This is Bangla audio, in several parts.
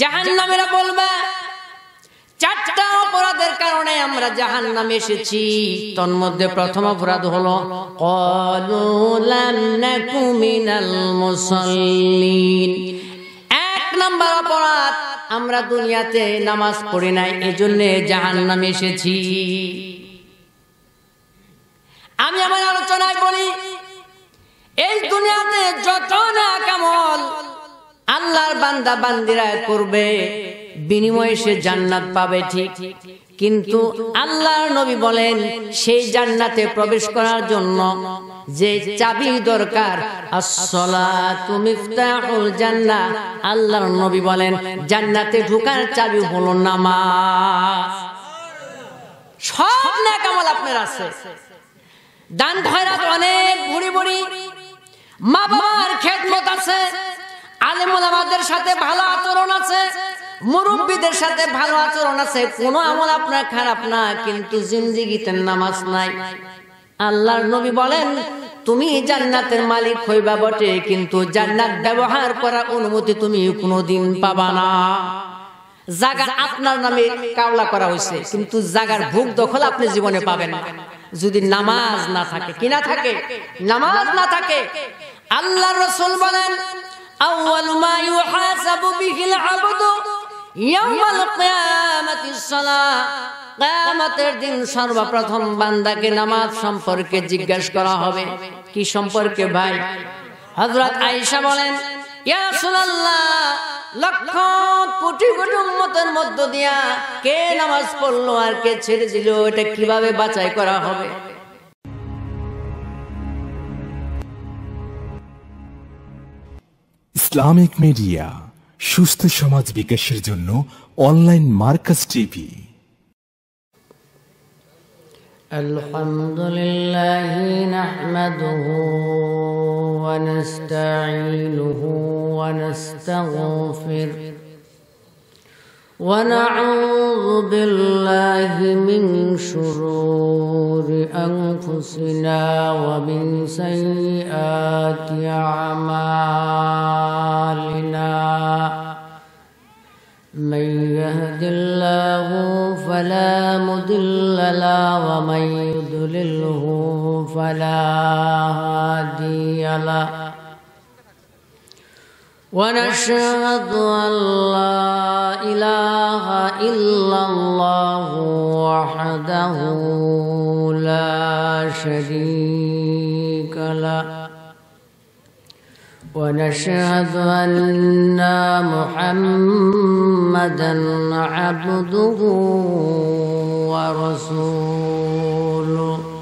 জাহান নামেরা বলবা চারটা অপরাধের কারণে আমরা জাহান নামে এসেছি তন্মধ্যে প্রথম অপরাধ হলো এক নম্বর অপরাধ আমরা দুনিয়াতে নামাজ পড়ি নাই এজন্য জাহান নামে এসেছি আমি আমার আলোচনায় বলি এই দুনিয়াতে যত না কামল আল্লাহর বান্দা বান্দিরা করবে বিনিময়ে সে জান্নাত পাবে ঠিক কিন্তু আল্লাহর নবী বলেন সেই জান্নাতে প্রবেশ করার জন্য যে চাবি দরকার আল্লাহর নবী বলেন জান্নাতে ঢুকার চাবি হলো নামাজ সব না কামাল আপনার আছে দান খয়রাত অনেক ভুড়ি ভুড়ি মা বাবার খেদমত আছে আলেমুলামাদের সাথে ভালো আচরণ আছে মুরব্বীদের সাথে ভালো আচরণ আছে কোন আমল আপনার খারাপ না কিন্তু জিন্দিগিতে নামাজ নাই আল্লাহর নবী বলেন তুমি জান্নাতের মালিক হইবা বটে কিন্তু জান্নাত ব্যবহার করার অনুমতি তুমি কোনোদিন পাবা না জাগার আপনার নামে কাওলা করা হয়েছে কিন্তু জাগার ভোগ দখল আপনি জীবনে পাবেন যদি নামাজ না থাকে কি না থাকে নামাজ না থাকে আল্লাহর রসুল বলেন আউয়াল মা ইউহাসাবু বিহিল আবদু ইয়াউমাল কিয়ামাতিস সালাহ কিয়ামতের দিন সর্বপ্রথম বান্দাকে নামাজ সম্পর্কে জিজ্ঞাসা করা হবে কি সম্পর্কে ভাই হযরত আয়েশা বলেন ইয়া রাসূলুল্লাহ লক্ষ কোটি কোটি মধ্য দিয়া কে নামাজ পড়লো আর কে ছেড়ে দিল এটা কিভাবে বাছাই করা হবে ইসলামিক মিডিয়া সুস্থ সমাজ বিকাশের জন্য অনলাইন মার্কাস টিভি الحمد لله نحمده ونستعينه ونستغفره ونعوذ بالله من شرور أنفسنا ومن سيئات أعمالنا من يهد الله فلا مضل له ومن يضلله فلا هادي له ونشهد أن لا إله إلا الله وحده لا شريك له ونشهد أن محمدا عبده ورسوله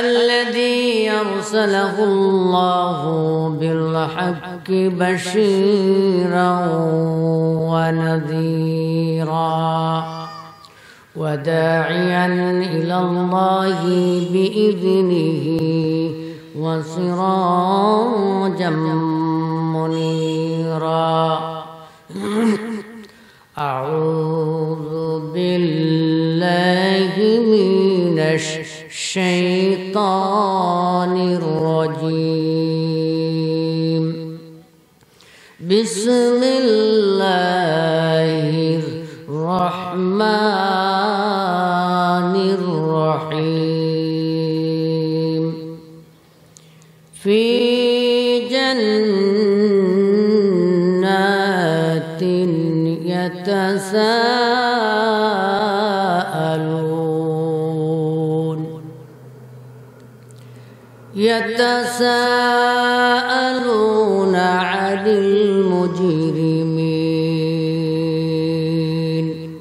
الذي يرسله الله بالحق بشيرا ونذيرا وداعيا إلى الله بإذنه وسراجا منيرا أعوذ بالله الشيطان الرجيم بسم الله الرحمن الرحيم في جنات يتساءل يتساءلون عن المجرمين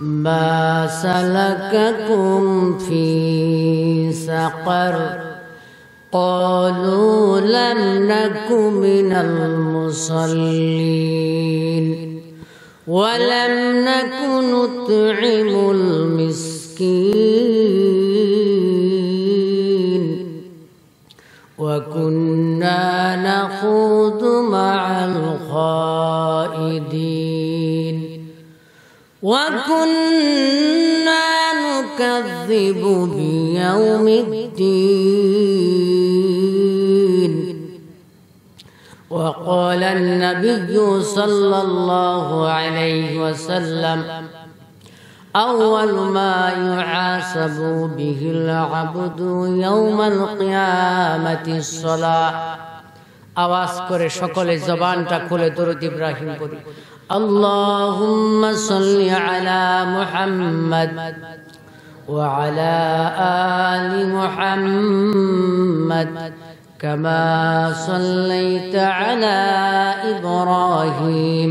ما سلككم في سقر قالوا لم نك من المصلين ولم نك نطعم المسكين وكنا نخوض مع الخائدين وكنا نكذب بيوم الدين وقال النبي صلى الله عليه وسلم أول ما يعاسب به العبد يوم القيامة الصلاة আওয়াজ করে সকলে জবানটা খুলে দরুদ ইব্রাহিম পড়ি আল্লাহুম্মা সাল্লি আলা মুহাম্মদ ওয়া আলা আলি মুহাম্মদ কামা সাল্লাইতা আলা ইব্রাহিম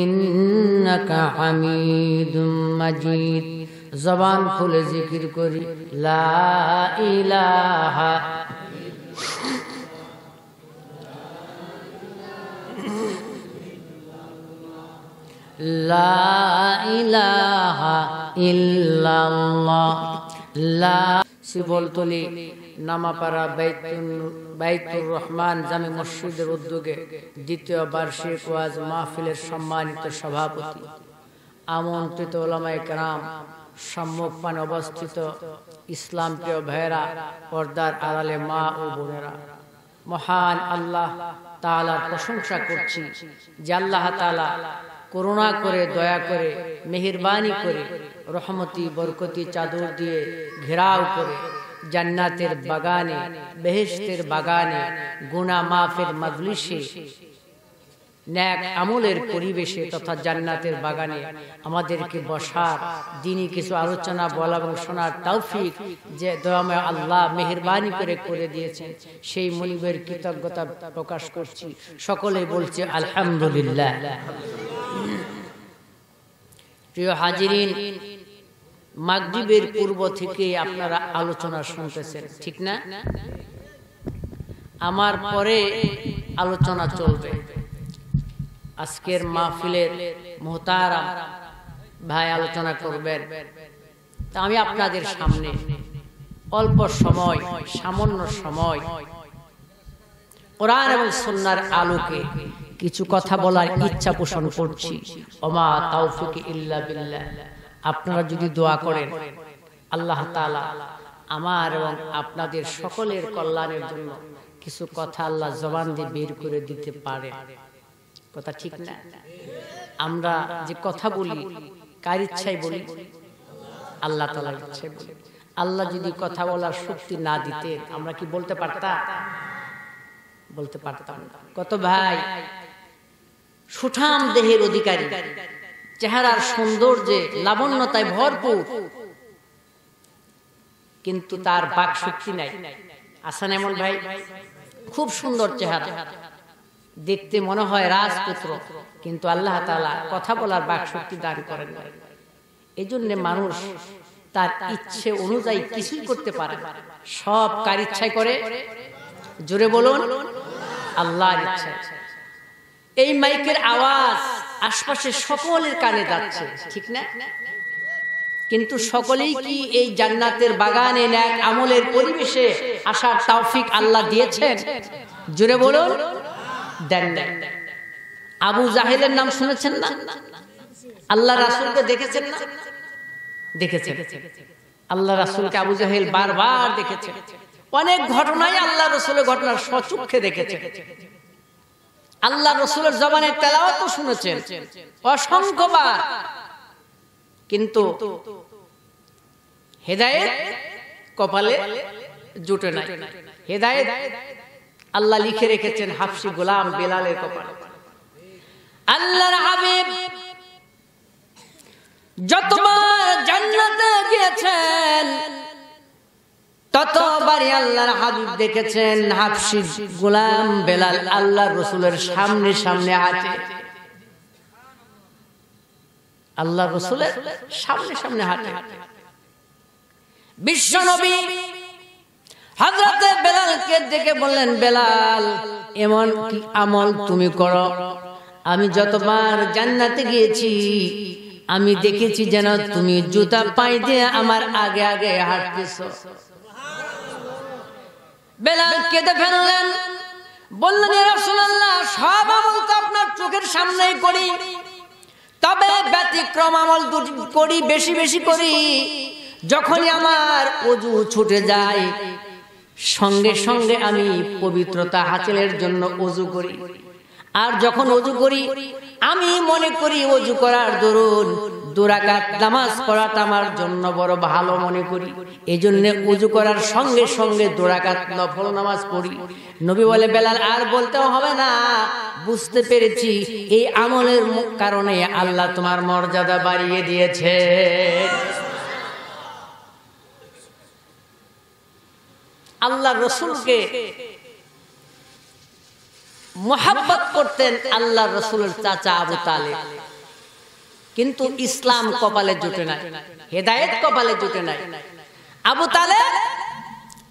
ইন্নাকা জবান খুলে জিকির করি লা ইলাহা লা ইলাহা লা বলতলি নামাপাড়া বাইতুর রহমান জামে মসজিদের উদ্যোগে দ্বিতীয় বার্ষিক ওয়াজ মাহফিলের সম্মানিত সভাপতি আমন্ত্রিত ওলামায় কারাম সম্মুখপানে অবস্থিত ইসলাম প্রিয় ভাইরা পর্দার আড়ালে মা ও বোনেরা মহান আল্লাহ তালার প্রশংসা করছি যে আল্লাহ তালা করুণা করে দয়া করে মেহরবানি করে রহমতি বরকতি চাদর দিয়ে ঘেরাও করে জান্নাতের বাগানে বেহেস্তের বাগানে গুণা মাফের মজলিশে ন্যাক আমলের পরিবেশে তথা জান্নাতের বাগানে আমাদেরকে বসার দিনই কিছু আলোচনা বলা এবং শোনার তৌফিক যে দয়াময় আল্লাহ মেহরবানি করে করে দিয়েছেন সেই মনিবের কৃতজ্ঞতা প্রকাশ করছি সকলে বলছে আলহামদুলিল্লাহ প্রিয় হাজির মাগরিবের পূর্ব থেকে আপনারা আলোচনা শুনতেছেন ঠিক না আমার পরে আলোচনা চলবে আজকের মাহফিলের মোহতারা ভাই আলোচনা করবেন তা আমি আপনাদের সামনে অল্প সময় সামান্য সময় কোরআন এবং সন্ন্যার আলোকে কিছু কথা বলার ইচ্ছা পোষণ করছি অমা তাওফিক ইল্লা বিল্লাহ আপনারা যদি দোয়া করেন আল্লাহ তালা আমার এবং আপনাদের সকলের কল্যাণের জন্য কিছু কথা আল্লাহ জবান দিয়ে বের করে দিতে পারে কথা ঠিক না আমরা যে কথা বলি কার ইচ্ছায় বলি আল্লাহ তালার ইচ্ছাই বলি আল্লাহ যদি কথা বলার শক্তি না দিতে আমরা কি বলতে পারতাম বলতে পারতাম কত ভাই সুঠাম দেহের অধিকারী চেহারার সৌন্দর্যে লাবণ্যতায় ভরপুর কিন্তু তার বাক শক্তি নাই আসান এমন ভাই খুব সুন্দর চেহারা দেখতে মনে হয় রাজপুত্র কিন্তু আল্লাহ তালা কথা বলার বাক শক্তি দান করেন এই জন্যে মানুষ তার ইচ্ছে অনুযায়ী কিছুই করতে পারে সব কার ইচ্ছায় করে জোরে বলুন আল্লাহ ইচ্ছা এই মাইকের আওয়াজ আশপাশে সকলের কানে যাচ্ছে ঠিক না কিন্তু সকলেই কি এই জান্নাতের বাগানে ন্যাক আমলের পরিবেশে আসার তাওফিক আল্লাহ দিয়েছেন জুড়ে বলুন দেন আবু জাহেদের নাম শুনেছেন না আল্লাহ রাসুলকে দেখেছেন না দেখেছেন আল্লাহ রাসুলকে আবু জাহেদ বারবার দেখেছেন অনেক ঘটনায় আল্লাহ রসুলের ঘটনা সচক্ষে দেখেছে আল্লাহ রসুলের জবানের তেলাও তো শুনেছেন অসংখ্যবার কিন্তু হেদায়ত কপালে জুটে নাই হেদায়ত আল্লাহ লিখে রেখেছেন হাফসি গোলাম বেলালের কপালে আল্লাহর হাবিব যতবার জান্নাতে গিয়েছেন তত বারে আল্লাহর হাবিব দেখেছেন হাফসি গোলাম বেলাল আল্লাহ রসুলের সামনে সামনে আছে আল্লাহ রসুলের সামনে সামনে হাঁটে বিশ্ব নবী হাজরাতে বেলালকে দেখে বললেন বেলাল এমন কি আমল তুমি করো আমি যতবার জান্নাতে গিয়েছি আমি দেখেছি যেন তুমি জুতা পাই দিয়ে আমার আগে আগে হাঁটতেছ বেলাল কেঁদে ফেললেন বললেন রাসূলুল্লাহ সব আমল তো আপনার চোখের সামনেই করি তবে ব্যতিক্রম আমল করি বেশি বেশি করি যখনই আমার অজু ছুটে যায় সঙ্গে সঙ্গে আমি পবিত্রতা হাসিলের জন্য অজু করি আর যখন অজু করি আমি মনে করি অজু করার দরুন দুরাকাত নামাজ পড়াটা আমার জন্য বড় ভালো মনে করি এই জন্য উজু করার সঙ্গে সঙ্গে দুরাকাত নফল নামাজ পড়ি নবী বলে বেলাল আর বলতেও হবে না বুঝতে পেরেছি এই আমলের কারণে আল্লাহ তোমার মর্যাদা বাড়িয়ে দিয়েছে আল্লাহ রসুলকে মোহাব্বত করতেন আল্লাহ রসুলের চাচা আবু তালে কিন্তু ইসলাম কপালে জুটে নাই হেদায়ত কপালে জুটে নাই আবু তালে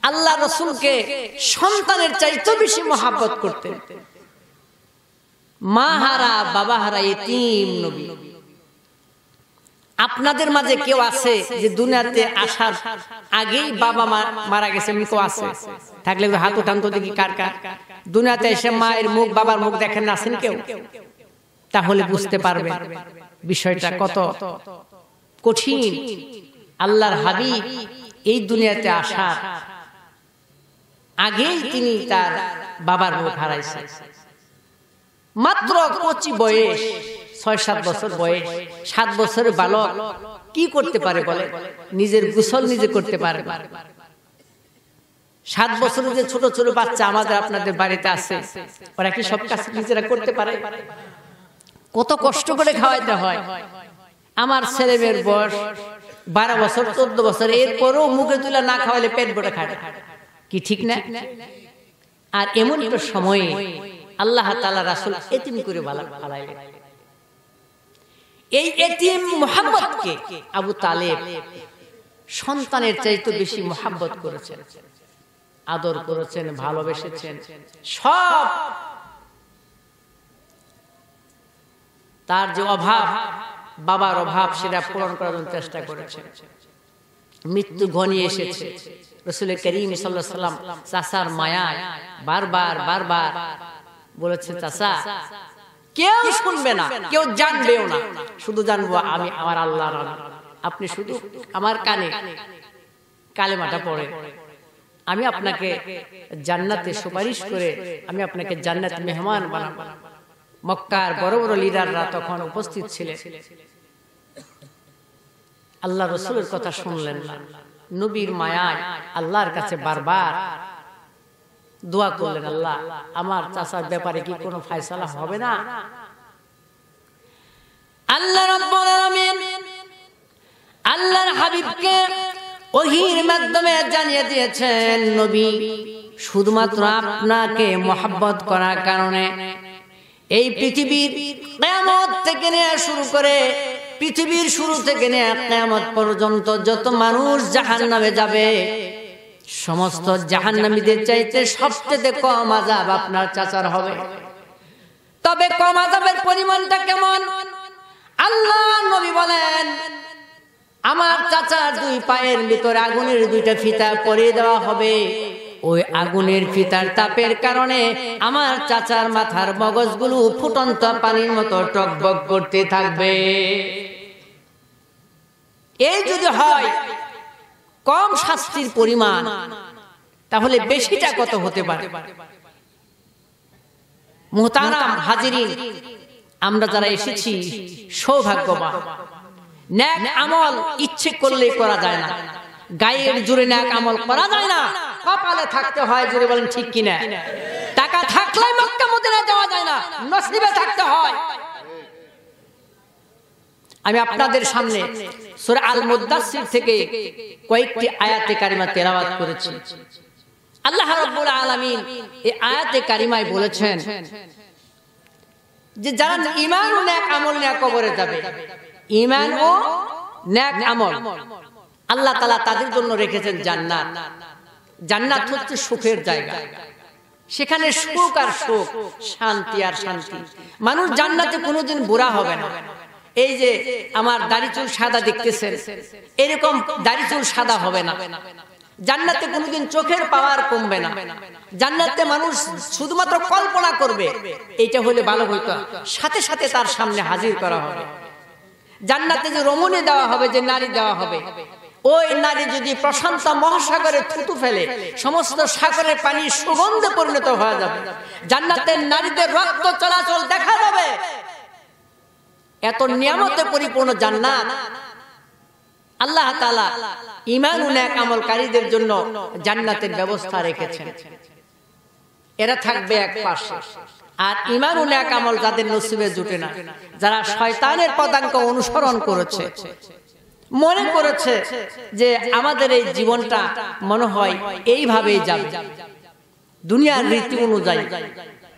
আল্লাহ রসুলকে সন্তানের চাইতে বেশি মহাব্বত করতেন মা হারা বাবা হারা এতিম নবী আপনাদের মাঝে কেউ আছে যে দুনিয়াতে আসার আগেই বাবা মারা গেছে কেউ আছে থাকলে হাত উঠান তো দেখি কার কার দুনিয়াতে এসে মায়ের মুখ বাবার মুখ দেখেন আছেন কেউ তাহলে বুঝতে পারবে বিষয়টা কত কঠিন আল্লাহর হাবি এই দুনিয়াতে আসার আগেই তিনি তার বাবার মুখ হারাইছেন মাত্র কচি বয়স ছয় সাত বছর বয়স সাত বছরের বালক কি করতে পারে বলে নিজের গুসল নিজে করতে পারে সাত বছরের যে ছোট ছোট বাচ্চা আমাদের আপনাদের বাড়িতে আছে ওরা কি সব কাজ নিজেরা করতে পারে কত কষ্ট করে খাওয়াইতে হয় আমার ছেলে মেয়ের বয়স বারো বছর চোদ্দ বছর এরপরও মুখে তুলে না খাওয়ালে পেট ভরে খাটে কি ঠিক না আর এমন একটা সময়ে আল্লাহ তালা রাসুল এতিম করে পালাইলেন এই এতিম মোহাম্মদকে আবু তালেব সন্তানের চাইতে বেশি মোহাম্মত করেছে আদর করেছেন ভালোবেসেছেন সব তার যে অভাব বাবার অভাব সেটা পূরণ করার জন্য চেষ্টা করেছেন মৃত্যু ঘনিয়ে এসেছে রসুলের করিম সাল্লাম চাষার মায়ায় বারবার বারবার বলেছে চাষা কেউ শুনবে না কেউ জানবেও না শুধু জানবো আমি আমার আল্লাহ আপনি শুধু আমার কানে কালেমাটা পড়ে আমি আপনাকে জান্নাতে সুপারিশ করে আমি আপনাকে জান্নাত মেহমান বানাব মক্কার বড় বড় লিডাররা তখন উপস্থিত ছিলেন আল্লাহ রসুলের কথা শুনলেন না নবীর মায়ায় আল্লাহর কাছে বারবার দোয়া করলেন আল্লাহ আমার চাষার ব্যাপারে কি কোনো ফায়সালা হবে না আল্লাহ আল্লাহর হাবিবকে ওহির মাধ্যমে জানিয়ে দিয়েছেন নবী শুধুমাত্র আপনাকে মহাব্বত করার কারণে এই পৃথিবীর কেমত থেকে নেওয়া শুরু করে পৃথিবীর শুরু থেকে নেওয়া কেমত পর্যন্ত যত মানুষ জাহান নামে যাবে সমস্ত নামীদের চাইতে সবচেয়ে কম আজাব আপনার চাচার হবে তবে কম আজাবের পরিমাণটা কেমন আল্লাহ নবী বলেন আমার চাচার দুই পায়ের ভিতরে আগুনের দুইটা ফিতা পরে দেওয়া হবে ওই আগুনের ফিতার তাপের কারণে আমার চাচার মাথার মগজগুলো ফুটন্ত পানির মতো টকবক করতে থাকবে এই যদি হয় কম শাস্তির পরিমাণ তাহলে বেশিটা কত হতে পারে মোহতারাম হাজির আমরা যারা এসেছি সৌভাগ্যবান ন্যাক আমল ইচ্ছে করলে করা যায় না গায়ের জুড়ে ন্যাক আমল করা যায় না কপালে থাকতে হয় জুড়ে বলেন ঠিক কিনা টাকা থাকলে মক্কা মদিনা যাওয়া যায় না নসিবে থাকতে হয় আমি আপনাদের সামনে সূরা আল মুদাসসির থেকে কয়েকটি আয়াতে কারিমা তেলাওয়াত করেছি আল্লাহ রাব্বুল আলামিন এই আয়াতে কারিমায় বলেছেন যে যারা ইমান নেক আমল নিয়ে কবরে যাবে ইমান ও ন্যাক আমল আল্লাহ তালা তাদের জন্য রেখেছেন জান্নাত জান্নাত হচ্ছে সুখের জায়গা সেখানে সুখ আর সুখ শান্তি আর শান্তি মানুষ জান্নাতে কোনোদিন বুড়া হবে না এই যে আমার দাড়ি চুল সাদা দেখতেছেন এরকম দাড়ি চুল সাদা হবে না জান্নাতে কোনোদিন চোখের পাওয়ার কমবে না জান্নাতে মানুষ শুধুমাত্র কল্পনা করবে এইটা হলে ভালো হইতো সাথে সাথে তার সামনে হাজির করা হবে জান্নাতে যে রমণে দেওয়া হবে যে নারী দেওয়া হবে ওই নারী যদি প্রশান্ত মহাসাগরে থুতু ফেলে সমস্ত সাগরের পানি সুগন্ধে পরিণত হয়ে যাবে জান্নাতের নারীদের রক্ত চলাচল দেখা যাবে এত নিয়ামতে পরিপূর্ণ জান্নাত আল্লাহ তালা ইমান উনাক আমলকারীদের জন্য জান্নাতের ব্যবস্থা রেখেছেন এরা থাকবে এক পাশে আর ইমান উনাক আমল যাদের নসিবে জুটে না যারা শয়তানের পদাঙ্ক অনুসরণ করেছে মনে করেছে যে আমাদের এই জীবনটা মনে হয় এইভাবেই যাবে দুনিয়ার রীতি অনুযায়ী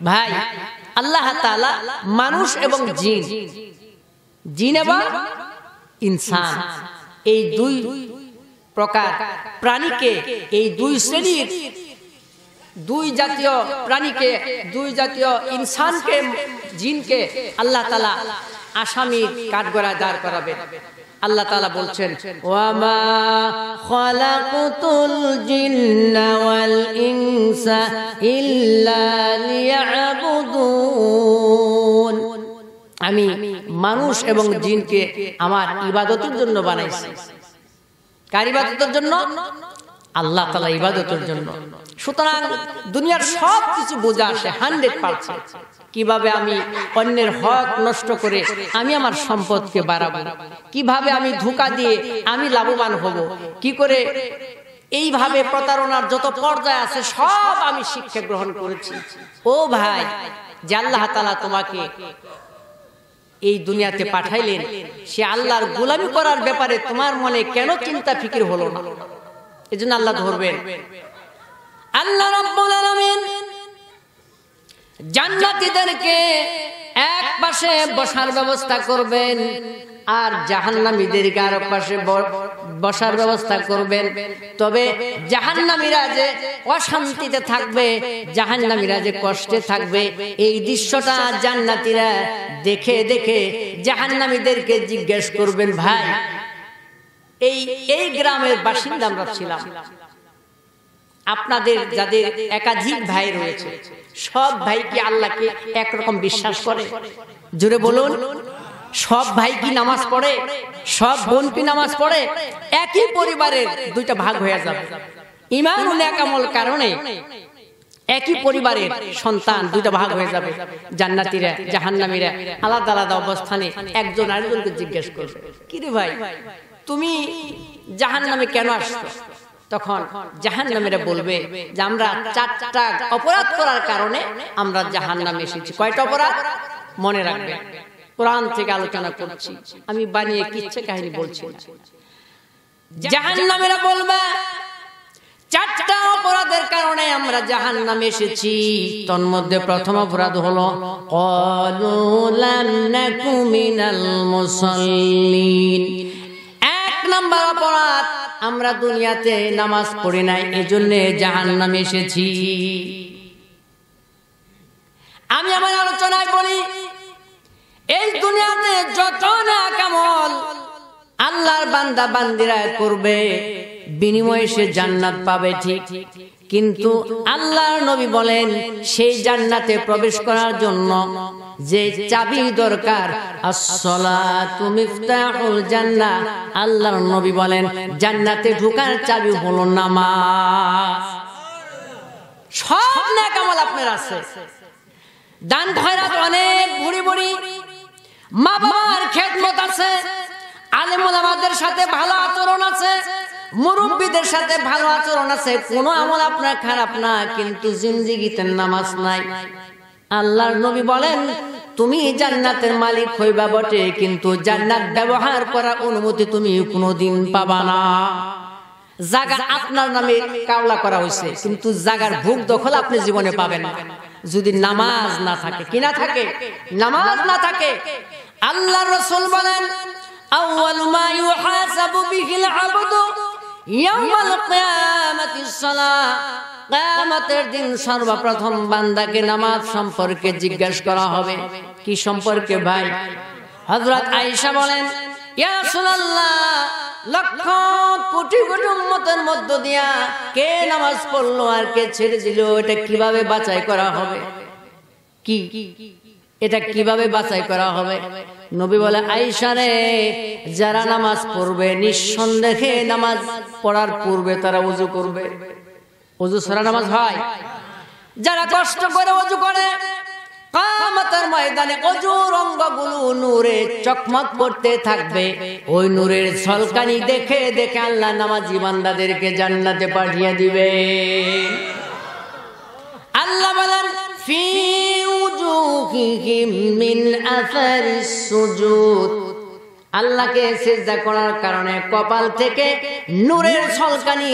ভাই আল্লাহ তালা মানুষ এবং জিন জিন এবং ইনসান এই দুই প্রকার প্রাণীকে এই দুই শ্রেণীর দুই জাতীয় প্রাণীকে দুই জাতীয় ইনসানকে জিনকে আল্লাহ তালা আসামি কাঠগড়ায় দাঁড় করাবে আল্লাহ তালা বলছেন আমি মানুষ এবং জিনকে আমার ইবাদতের জন্য বানাইছি কার ইবাদতের জন্য আল্লাহ তালা ইবাদতের জন্য সুতরাং দুনিয়ার সব কিছু বোঝা আসে হান্ড্রেড পার্সেন্ট কিভাবে আমি অন্যের হক নষ্ট করে আমি আমার সম্পদকে বাড়াবো কিভাবে আমি ধোকা দিয়ে আমি লাভবান হব কি করে এইভাবে প্রতারণার যত পর্যায় আছে সব আমি শিক্ষা গ্রহণ করেছি ও ভাই যে আল্লাহ তালা তোমাকে এই দুনিয়াতে পাঠাইলেন সে আল্লাহর গোলামি করার ব্যাপারে তোমার মনে কেন চিন্তা ফিকির হলো না এই জন্য আল্লাহ ধরবেন আল্লাহ রব্বুল আলামিন জান্নাতীদেরকে এক পাশে বসার ব্যবস্থা করবেন আর জাহান্নামীদেরকে আর পাশে বসার ব্যবস্থা করবেন তবে জাহান্নামীরা যে অশান্তিতে থাকবে জাহান্নামীরা যে কষ্টে থাকবে এই দৃশ্যটা জান্নাতীরা দেখে দেখে জাহান্নামীদেরকে জিজ্ঞেস করবেন ভাই এই এই গ্রামের বাসিন্দা আমরা ছিলাম আপনাদের যাদের একাধিক ভাই রয়েছে সব ভাই কি আল্লাহকে একরকম বিশ্বাস করে জোরে বলুন সব ভাই কি নামাজ পড়ে সব বোন কি নামাজ পড়ে একই পরিবারের দুইটা ভাগ হয়ে যাবে ইমান একামল কারণে একই পরিবারের সন্তান দুইটা ভাগ হয়ে যাবে জান্নাতিরা জাহান্নামিরা আলাদা আলাদা অবস্থানে একজন আরেকজনকে জিজ্ঞেস করবে কিরে ভাই তুমি জাহান নামে কেন আসছো তখন জাহান নামেরা বলবে যে আমরা চারটা অপরাধ করার কারণে আমরা জাহান নামে এসেছি কয়টা অপরাধ মনে রাখবে কোরআন থেকে আলোচনা করছি আমি বানিয়ে কিচ্ছে কাহিনী বলছি জাহান নামেরা বলবে চারটা অপরাধের কারণে আমরা জাহান নামে এসেছি তন্মধ্যে প্রথম অপরাধ হলো কলুলাম নাকু মুসল্লিন নাম্বার অপরাধ আমরা দুনিয়াতে নামাজ পড়ি নাই এজন্য জাহান নামে এসেছি আমি আমার আলোচনায় বলি এই দুনিয়াতে যত না কামল আল্লাহর বান্দা বান্দিরায় করবে বিনিময়ে সে জান্নাত পাবে ঠিক কিন্তু আল্লাহর নবী বলেন সেই জান্নাতে প্রবেশ করার জন্য যে চাবি দরকার জান্না আল্লাহর নবী বলেন জান্নাতে ঢুকার চাবি হল নামাজ সব না আপনার আছে দান খয়রাত অনেক ভুড়ি ভুড়ি মা বাবার খেদমত আছে আলেমুল আমাদের সাথে ভালো আচরণ আছে মুরব্বীদের সাথে ভালো আচরণ আছে কোনো আমল আপনার খারাপ না কিন্তু জিন্দিগিতে নামাজ নাই আল্লাহর নবী বলেন তুমি জান্নাতের মালিক হইবা বটে কিন্তু জান্নাত ব্যবহার করার অনুমতি তুমি কোনোদিন পাবা না জাগার আপনার নামে কাওলা করা হয়েছে কিন্তু জাগার ভোগ দখল আপনি জীবনে পাবেন না যদি নামাজ না থাকে কি না থাকে নামাজ না থাকে আল্লাহ রসুল বলেন আউয়ালু মা ইউহাসাবু বিহিল আবদু কেয়ামতের দিন সর্বপ্রথম বান্দাকে নামাজ সম্পর্কে জিজ্ঞেস করা হবে কি সম্পর্কে ভাই হজরত আয়েশা বলেন ইয়া সুনাল্লাহ লক্ষ কোটি কোটি মধ্য দিয়া কে নামাজ পড়লো আর কে ছেড়ে দিল এটা কিভাবে বাছাই করা হবে কি এটা কিভাবে বাছাই করা হবে নবী বলে আইসারে যারা নামাজ পড়বে নিঃসন্দেহে নামাজ পড়ার পূর্বে তারা উজু করবে উজু সারা নামাজ হয় যারা কষ্ট করে উজু করে ময়দানে নূরে চকমক থাকবে ওই সলকানি দেখে দেখে আল্লাহ জান্নাতে পাঠিয়ে দিবে আল্লাহ বলেন في وجوههم من أثر السجود আল্লাহকে সেজদা করার কারণে কপাল থেকে নূরের ছলকানি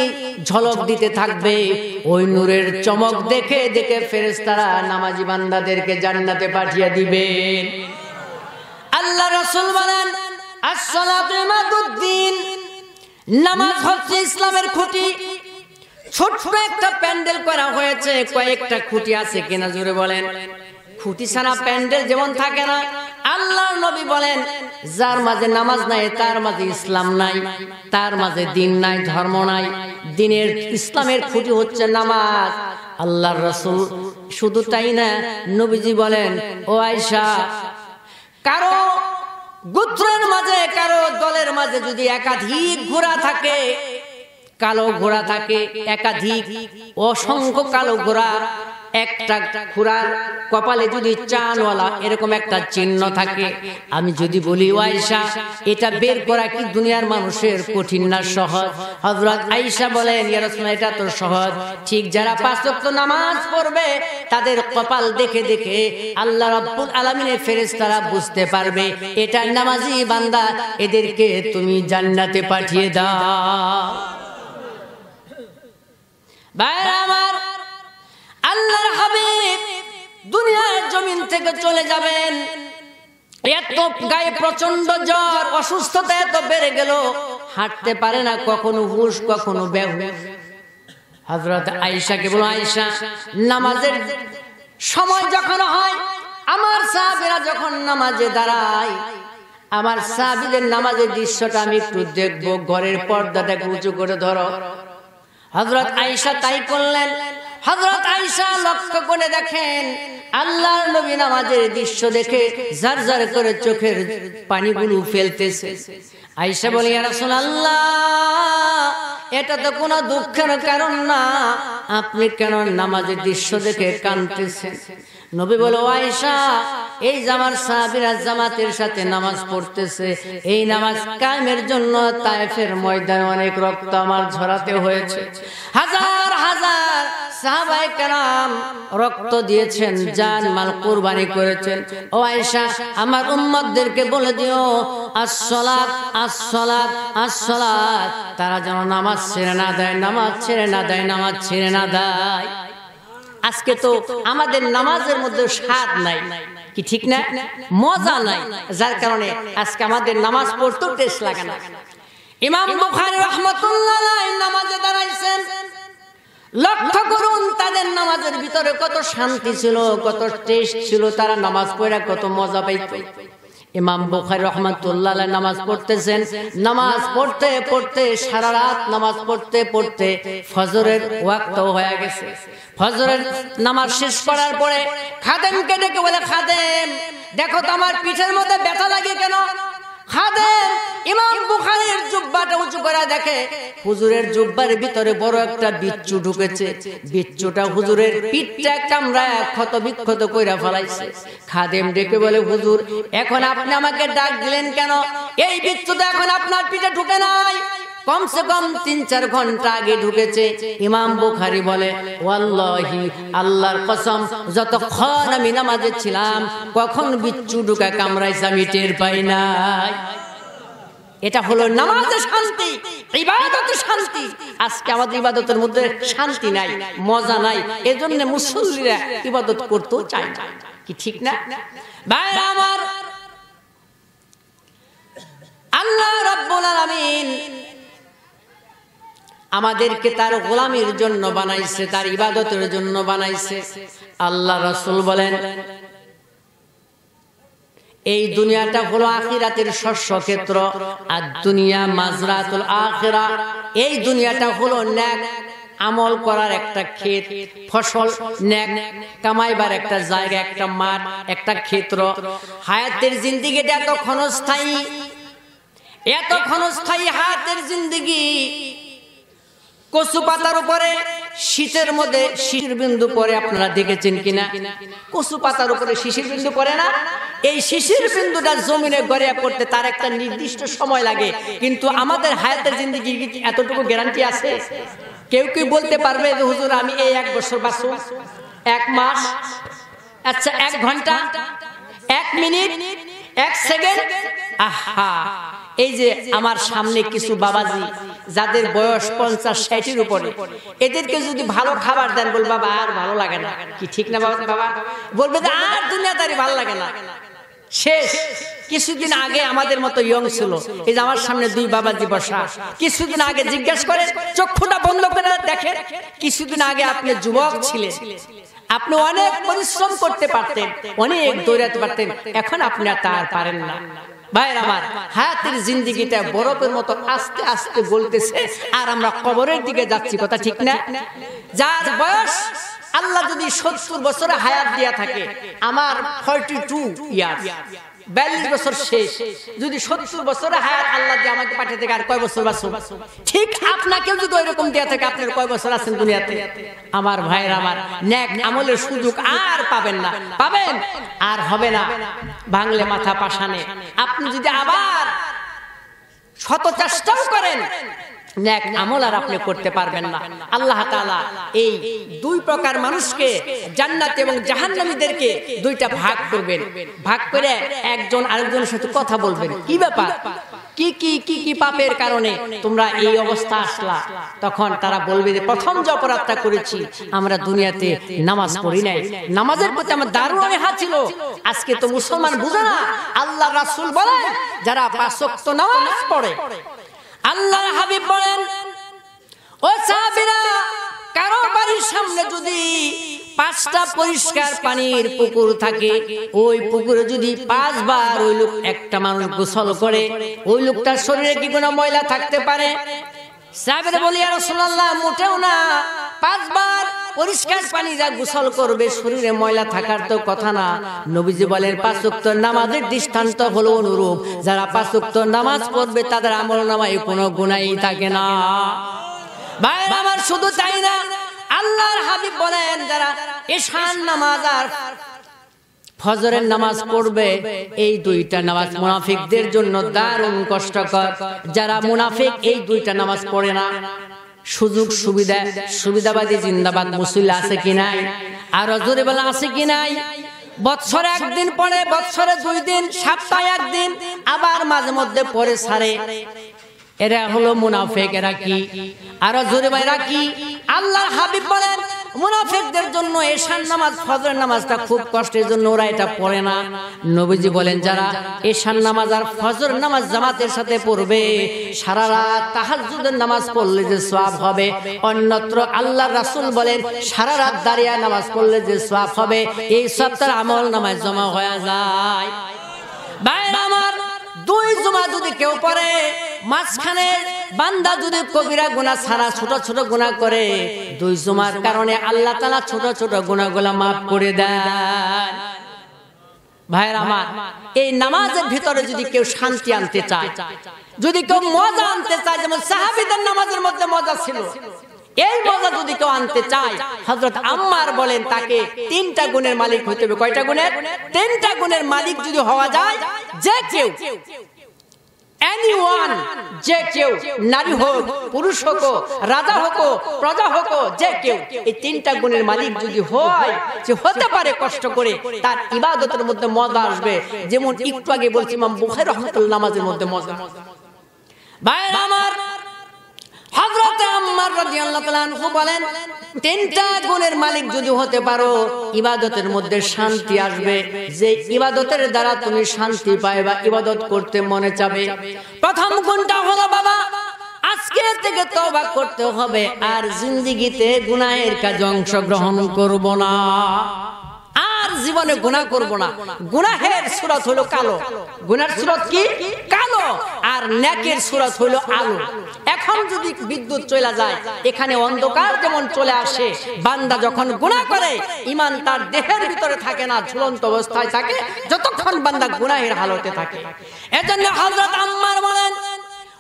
ঝলক দিতে থাকবে ওই নূরের চমক দেখে দেখে ফেরেস্তারা নামাজি বান্দাদেরকে জান্নাতে পাঠিয়ে দিবেন আল্লাহ রাসূল বলেন আসসালাতু মাদুদ্দিন নামাজ হচ্ছে ইসলামের খুঁটি ছোট্ট একটা প্যান্ডেল করা হয়েছে কয়েকটা খুঁটি আছে কিনা জুড়ে বলেন খুঁটি ছাড়া প্যান্ডেল যেমন থাকে না আল্লাহ নবী বলেন যার মাঝে নামাজ নাই তার মাঝে ইসলাম নাই তার মাঝে দিন নাই ধর্ম নাই দিনের ইসলামের খুঁটি হচ্ছে নামাজ আল্লাহর রসুল শুধু তাই না নবীজি বলেন ও আয়সা কারো গোত্রের মাঝে কারো দলের মাঝে যদি একাধিক ঘোরা থাকে কালো ঘোড়া থাকে একাধিক অসংখ্য কালো ঘোড়া একটা ঘোড়ার কপালে যদি চানওয়ালা এরকম একটা চিহ্ন থাকে আমি যদি বলি আয়সা এটা বের করা কি দুনিয়ার মানুষের কঠিন না সহজ হজরত আয়সা বলেন এটা তো সহজ ঠিক যারা পাঁচক্ত নামাজ পড়বে তাদের কপাল দেখে দেখে আল্লাহ রব্বুল আলমিনের তারা বুঝতে পারবে এটা নামাজি বান্দা এদেরকে তুমি জান্নাতে পাঠিয়ে দাও ভাইরা আমার আল্লাহর হাবিব দুনিয়ার জমিন থেকে চলে যাবেন এত গায়ে প্রচন্ড জ্বর অসুস্থতা এত বেড়ে গেল হাঁটতে পারে না কখনো হুশ কখনো হজরত আয়েশাকে বলো আয়েশা নামাজের সময় যখন হয় আমার সাহাবিরা যখন নামাজে দাঁড়ায় আমার সাহাবিদের নামাজের দৃশ্যটা আমি একটু দেখবো ঘরের পর্দাটাকে উঁচু করে ধরো হজরত আইসা তাই করলেন হজরত আইসা লক্ষ্য করে দেখেন আল্লাহর নবী নামাজের দৃশ্য দেখে জার জার করে চোখের পানিগুলো ফেলতেছে আইসা বলি আসল আল্লাহ এটা তো কোনো দুঃখের কারণ না আপনি কেন নামাজের দৃশ্য দেখে কানতেছেন নবী বলো আয়েশা এই জামার সাহাবিরা জামাতের সাথে নামাজ পড়তেছে এই নামাজ কায়েমের জন্য তায়েফের ময়দানে অনেক রক্ত আমার ঝরাতে হয়েছে হাজার হাজার সাহাবাই কালাম রক্ত দিয়েছেন জান মাল কুরবানি করেছেন ও আয়েশা আমার উম্মতদেরকে বলে দিও আসলাত আসলাত আসলাত তারা যেন নামাজ ছেড়ে না দেয় নামাজ ছেড়ে না দেয় নামাজ ছেড়ে না দেয় আজকে তো আমাদের নামাজের মধ্যে স্বাদ নাই কি ঠিক না মজা নাই যার কারণে আজকে আমাদের নামাজ পড়তেও টেস্ট লাগে না ইমাম বুখারী রাহমাতুল্লাহ নামাজে দাঁড়াইছেন লক্ষ্য করুন তাদের নামাজের ভিতরে কত শান্তি ছিল কত টেস্ট ছিল তারা নামাজ পড়া কত মজা পাইত ইমাম বুখারি রহমতুল্লাহ নামাজ পড়তেছেন নামাজ পড়তে পড়তে সারা রাত নামাজ পড়তে পড়তে ফজরের ওয়াক্ত হয়ে গেছে ফজরের নামাজ শেষ করার পরে খাদেমকে ডেকে বলে খাদেম দেখো তো আমার পিঠের মধ্যে ব্যথা লাগে কেন খাদের ইমাম বুখারীর জুব্বাটা উঁচু করে দেখে হুজুরের জুব্বার ভিতরে বড় একটা বিচ্ছু ঢুকেছে বিচ্ছুটা হুজুরের পিঠটা কামড়া ক্ষত বিক্ষত কইরা ফলাইছে খাদেম ডেকে বলে হুজুর এখন আপনি আমাকে ডাক দিলেন কেন এই বিচ্ছুটা এখন আপনার পিঠে ঢুকে নাই কমসে কম তিন চার ঘন্টা আগে ঢুকেছে ইমাম বুখারি বলে ওয়াল্লাহি আল্লাহর কসম যতক্ষণ আমি নামাজে ছিলাম কখন বিচ্ছু ঢুকা কামড়াইছে আমি টের পাই নাই এটা হলো নামাজে শান্তি ইবাদতে শান্তি আজকে আমাদের ইবাদতের মধ্যে শান্তি নাই মজা নাই এজন্য মুসল্লিরা ইবাদত করতেও চায় না কি ঠিক না ভাই আমার আল্লাহ রব্বুল আলামিন আমাদেরকে তার গোলামির জন্য বানাইছে তার ইবাদতের জন্য বানাইছে আল্লাহ রসুল বলেন এই দুনিয়াটা হলো আখিরাতের শস্য ক্ষেত্র আর দুনিয়া মাজরাতুল আখেরা এই দুনিয়াটা হলো ন্যাক আমল করার একটা ক্ষেত ফসল ন্যাক কামাইবার একটা জায়গা একটা মাঠ একটা ক্ষেত্র হায়াতের জিন্দিগিটা এত ক্ষণস্থায়ী এত ক্ষণস্থায়ী হায়াতের জিন্দিগি কচু পাতার উপরে শীতের মধ্যে শিশির বিন্দু পরে আপনারা দেখেছেন কিনা কচু পাতার উপরে শিশির বিন্দু পরে না এই শিশির বিন্দুটা জমিনে গড়িয়া পড়তে তার একটা নির্দিষ্ট সময় লাগে কিন্তু আমাদের হায়াতের জিন্দিগির কি এতটুকু গ্যারান্টি আছে কেউ কেউ বলতে পারবে যে হুজুর আমি এই এক বছর বাঁচু এক মাস আচ্ছা এক ঘন্টা এক মিনিট এক সেকেন্ড আহা এই যে আমার সামনে কিছু বাবাজি যাদের বয়স পঞ্চাশ ষাটের উপরে এদেরকে যদি ভালো খাবার দেন বল বাবা আর ভালো লাগে না কি ঠিক না বাবা বাবা বলবে যে আর দুনিয়াদারি ভালো লাগে না শেষ কিছুদিন আগে আমাদের মতো ইয়ং ছিল এই যে আমার সামনে দুই বাবাজি বসা কিছুদিন আগে জিজ্ঞাসা করে চক্ষুটা বন্ধ করে দেখে কিছুদিন আগে আপনি যুবক ছিলেন আপনি অনেক পরিশ্রম করতে পারতেন অনেক দৌড়াতে পারতেন এখন আপনি আর পারেন না ভাইয়ের আমার হায়াতের জিন্দিগিটা বরফের মতো আস্তে আস্তে বলতেছে আর আমরা কবরের দিকে যাচ্ছি কথা ঠিক না যার বয়স আল্লাহ যদি সত্তর বছরে হায়াত দিয়া থাকে আমার ফর্টি টু ইয়ার্স বিয়াল্লিশ বছর শেষ যদি সত্তর বছর হায়াত আল্লাহ দিয়ে আমাকে পাঠিয়ে থাকে আর কয় বছর বাঁচব ঠিক আপনাকেও যদি ওই রকম দেওয়া থাকে আপনার কয় বছর আছেন দুনিয়াতে আমার ভাইয়ের আমার ন্যাক আমলের সুযোগ আর পাবেন না পাবেন আর হবে না ভাঙলে মাথা পাশানে আপনি যদি আবার শত চেষ্টাও করেন আমল আর আপনি করতে পারবেন না আল্লাহ এই দুই প্রকার মানুষকে জান্নাত এবং জাহান্নামীদেরকে দুইটা ভাগ করবেন ভাগ করে একজন আরেকজনের সাথে কথা বলবেন কি ব্যাপার কি কি কি কি পাপের কারণে তোমরা এই অবস্থা আসলা তখন তারা বলবে যে প্রথম যে অপরাধটা করেছি আমরা দুনিয়াতে নামাজ পড়ি নাই নামাজের প্রতি আমার দারুণ হাত ছিল আজকে তো মুসলমান বুঝে না আল্লাহ রাসুল বলেন যারা পাশক্ত নামাজ পড়ে আল্লাহ হাবিব বলেন ও সাহাবীরা কারো বাড়ির সামনে যদি পাঁচটা পরিষ্কার পানির পুকুর থাকে ওই পুকুরে যদি পাঁচবার ওই লোক একটা মানুষ গোসল করে ওই লোকটার শরীরে কি কোনো ময়লা থাকতে পারে সাহেবের বলি আর মোটেও না পাঁচবার পরিষ্কার পানি যা গোসল করবে শরীরে ময়লা থাকার তো কথা না নবীজি বলেন পাঁচক্ত নামাজের দৃষ্টান্ত হলো অনুরূপ যারা পাঁচক্ত নামাজ পড়বে তাদের আমল নামায় কোনো গুণাই থাকে না ভাই আমার শুধু না আল্লাহর হাবিব বলেন যারা ঈশান নামাজ আর ফজরের নামাজ পড়বে এই দুইটা নামাজ মুনাফিকদের জন্য দারুণ কষ্টকর যারা মুনাফিক এই দুইটা নামাজ পড়ে না সুযোগ সুবিধা সুবিধাবাদী জিন্দাবাদ মুসল্লি আছে কি নাই আর জোরে বেলা আছে কি নাই বৎসরে একদিন পরে বৎসরে দুই দিন সপ্তাহে একদিন আবার মাঝে মধ্যে পরে সারে এরা হলো মুনাফেক এরা কি আর জোরে ভাইরা কি আল্লাহ হাবিব বলেন মুনাফেকদের জন্য এশার নামাজ ফজরের নামাজটা খুব কষ্টের জন্য ওরা এটা পড়ে না নবীজি বলেন যারা এশার নামাজ আর ফজর নামাজ জামাতের সাথে পড়বে সারা রাত তাহাজুদের নামাজ পড়লে যে সওয়াব হবে অন্যত্র আল্লাহ রাসূল বলেন সারা রাত দাঁড়িয়ে নামাজ পড়লে যে সওয়াব হবে এই সব তার আমল নামায় জমা হয়ে যায় ভাই আমার দুই জমা যদি কেউ পড়ে মাঝখানে বান্দা যদি কবিরা গুণা ছাড়া ছোট ছোট গুণা করে দুই জমার কারণে আল্লাহ তালা ছোট ছোট গুলা মাফ করে দেয় কেউ মজা আনতে চায় যেমন নামাজের মধ্যে মজা ছিল এই যদি কেউ আনতে চায় আম্মার বলেন তাকে তিনটা গুণের মালিক হতে হবে কয়টা গুণের তিনটা গুণের মালিক যদি হওয়া যায় যে কেউ এনিওয়ান যে কেউ নারী হোক পুরুষ হোক রাজা হোক প্রজা হোক যে কেউ এই তিনটা গুণের মালিক যদি হয় যে হতে পারে কষ্ট করে তার ইবাদতের মধ্যে মজা আসবে যেমন একটু আগে বলছি ইমাম বুখারী রহমাতুল্লাহ নামাজের মধ্যে মজা ভাই আমার মধ্যে শান্তি আসবে যে ইবাদতের দ্বারা তুমি শান্তি ইবাদত করতে মনে চাবে প্রথম গুণটা হলো বাবা আজকে থেকে তওবা করতে হবে আর জিন্দিগিতে গুনায়ের কাজে অংশগ্রহণ করব না আর জীবনে গুণা করব না গুনাহের সুরত হলো কালো গুনার সুরত কি কালো আর ন্যাকের সুরত হলো আলো এখন যদি বিদ্যুৎ চলে যায় এখানে অন্ধকার যেমন চলে আসে বান্দা যখন গুণা করে ইমান তার দেহের ভিতরে থাকে না ঝুলন্ত অবস্থায় থাকে যতক্ষণ বান্দা গুনাহের হালতে থাকে এজন্য হজরত আম্মার বলেন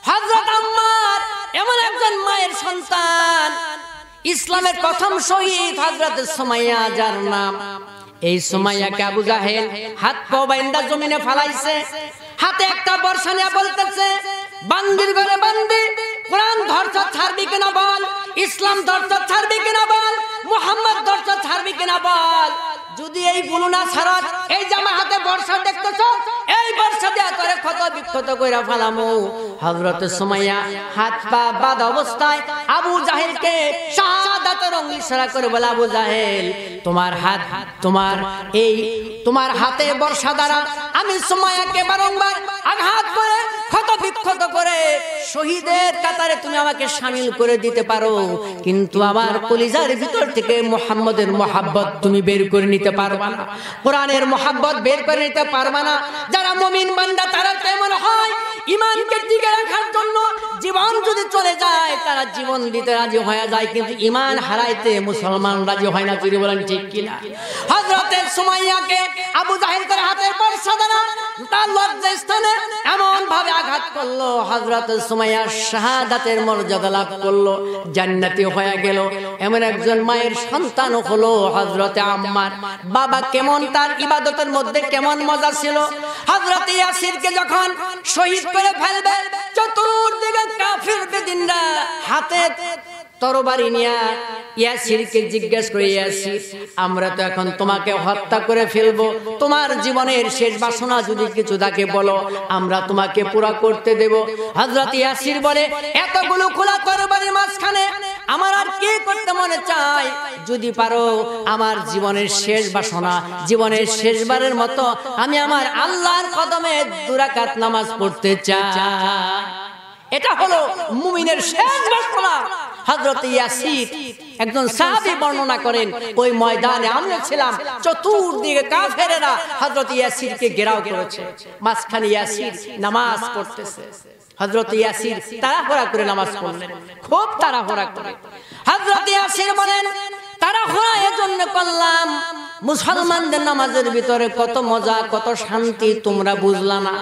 হজরত আম্মার এমন একজন মায়ের সন্তান ইসলামের প্রথম শহীদ হজরত সোমাইয়া যার নাম এই সময় একে আবু জাহেল হাত পাইন্দা জমিনে ফালাইছে হাতে একটা বর্ষা নিয়ে বলতেছে বান্দির ঘরে বান্দি কোরআন ধর্ষ ছাড়বি কিনা বল ইসলাম ধর্ষ ছাড়বি কিনা বল মোহাম্মদ ধর্ষ ছাড়বি কিনা বল যদি এই বুলুনা সারাত এই জামাহাতে বর্ষা দেখতেছ এই বর্ষা দেয়া করে ক্ষত বিক্ষত কইরা ফালামো হযরত সুমাইয়া হাত পা বাদ অবস্থায় আবু জাহেল কে শাহাদাত রং ইশারা করে বলে আবু জাহেল তোমার হাত তোমার এই তোমার হাতে বর্ষা দ্বারা আমি সুমাইয়াকে বারংবার আঘাত করে ক্ষত বিক্ষত করে শহীদের কাতারে তুমি আমাকে সামিল করে দিতে পারো কিন্তু আমার কলিজার ভিতর থেকে মোহাম্মদের মহাব্বত তুমি বের করে নিতে নিতে পারবা না কোরআনের মোহাব্বত বের করে নিতে পারবা না যারা মমিন বান্দা তারা তেমন হয় ইমানকে টিকে রাখার জন্য জীবন যদি চলে যায় তারা জীবন দিতে রাজি হয়ে যায় কিন্তু ইমান হারাইতে মুসলমান রাজি হয় না যদি বলেন ঠিক কিনা হজরতের সুমাইয়াকে আবু জাহির করে হাতে পয়সা দেনা তার লজ্জা স্থানে এমন ভাবে আঘাত করলো হজরত সুমাইয়া শাহাদাতের মর্যাদা লাভ করলো জান্নাতি হয়ে গেল এমন একজন মায়ের সন্তান হলো হজরতে আম্মার বাবা কেমন তার ইবাদতের মধ্যে কেমন মজা ছিল হজরত ইয়াসিরকে যখন শহীদ করে ফেলবে চতুর্দিকে কাফির বেদিনরা হাতে তরবারি নিয়া ইয়াসিরকে জিজ্ঞেস করে ইয়াসির আমরা তো এখন তোমাকে হত্যা করে ফেলবো তোমার জীবনের শেষ বাসনা যদি কিছু তাকে বলো আমরা তোমাকে পুরা করতে দেব হযরত ইয়াসির বলে এতগুলো খোলা তরবারির মাঝখানে আমার আর কি করতে মনে চাই যদি পারো আমার জীবনের শেষ বাসনা জীবনের শেষবারের মতো আমি আমার আল্লাহর কদমে দুরাকাত নামাজ পড়তে চাই এটা হলো মুমিনের শেষ বাসনা হজরত ইয়াসির একজন সাহাবি বর্ণনা করেন ওই ময়দানে আমি ছিলাম চতুর্দিকে কাফেরেরা হজরত ইয়াসিরকে ঘেরাও করেছে মাঝখানে ইয়াসির নামাজ পড়তেছে হজরত ইয়াসির তাড়াহড়া করে নামাজ পড়লেন খুব তাড়াহড়া করে হজরত ইয়াসির বলেন তাড়াহড়া এজন্য করলাম মুসলমানদের নামাজের ভিতরে কত মজা কত শান্তি তোমরা বুঝলা না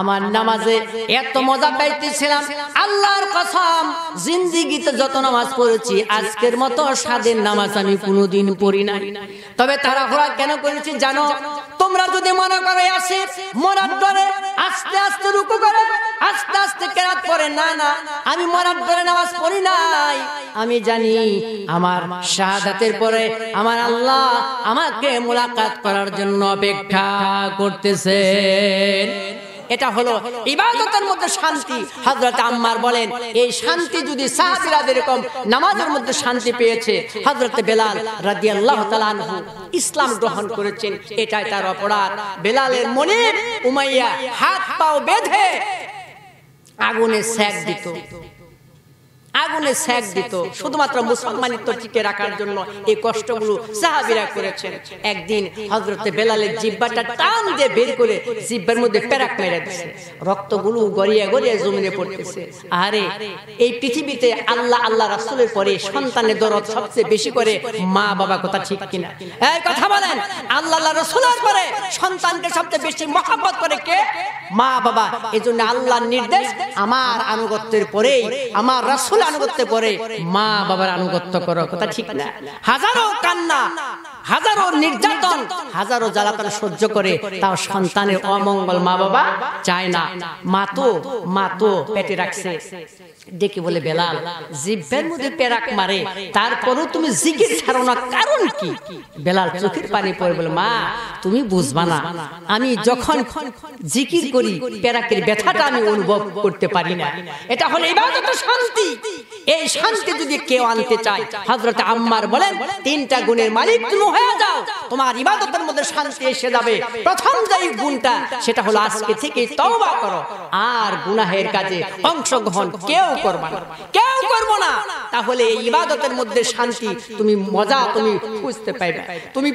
আমার নামাজে এত মজা পাইতেছিলাম আল্লাহর কসম জিন্দিগিতে যত নামাজ পড়েছি আজকের মতো স্বাদের নামাজ আমি কোনোদিন পড়ি নাই তবে তারা ঘোরা কেন করেছি জানো তোমরা যদি মনে করে আসে মরার ডরে আস্তে আস্তে রুকু করে আস্তে আস্তে কেরাত করে না না আমি মরার ডরে নামাজ পড়ি নাই আমি জানি আমার শাহাদাতের পরে আমার আল্লাহ আমাকে মোলাকাত করার জন্য অপেক্ষা করতেছেন এটা হলো ইবাদতের মধ্যে শান্তি হজরত আম্মার বলেন এই শান্তি যদি সাহাবিরা এরকম নামাজের মধ্যে শান্তি পেয়েছে হজরত বেলাল তাআলা আনহু ইসলাম গ্রহণ করেছেন এটাই তার অপরাধ বেলালের মনে উমাইয়া হাত পাও বেঁধে আগুনে স্যাক দিত আগুনে স্যাক দিত শুধুমাত্র মুসলমানিত্ব টিকে রাখার জন্য এই কষ্টগুলো সাহাবিরা করেছেন একদিন হজরতে বেলালের জিব্বাটা টান দিয়ে বের করে জিব্বার মধ্যে প্যারাক মেরে দিছে রক্তগুলো গড়িয়ে গড়িয়ে জমিনে পড়তেছে আরে এই পৃথিবীতে আল্লাহ আল্লাহ রাসুলের পরে সন্তানের দরদ সবচেয়ে বেশি করে মা বাবা কথা ঠিক কিনা এই কথা বলেন আল্লাহ আল্লাহ রসুলের পরে সন্তানকে সবচেয়ে বেশি মহাব্বত করে কে মা বাবা এজন্য আল্লাহর নির্দেশ আমার আনুগত্যের পরেই আমার রাসুল আনুগত্য করে মা বাবার আনুগত্য করো কথা ঠিক না হাজারো কান্না হাজারো নির্যাতন হাজারো জ্বালাতন সহ্য করে তাও সন্তানের অমঙ্গল মা বাবা চায় না মা তো মা তো পেটে রাখছে ডেকে বলে বেলাল জিভের মধ্যে পেরাক মারে তারপরও তুমি জিকির ছাড়ো না কারণ কি বেলাল চোখের পানি পড়ে বলে মা তুমি বুঝবা না আমি যখন জিকির করি পেরাকের ব্যথাটা আমি অনুভব করতে পারি না এটা হলো এবার ইবাদত শান্তি এই শান্তি যদি কেউ আনতে চায় হজরত আম্মার বলেন তিনটা গুণের মালিক তুমি হয়ে যাও তোমার ইবাদতের মধ্যে শান্তি এসে যাবে প্রথম যেই গুণটা সেটা হলো আজকে থেকে তওবা করো আর গুনাহের কাজে কেউ করবে না কেউ না তাহলে এই ইবাদতের মধ্যে শান্তি তুমি মজা তুমি খুঁজতে পাইবে তুমি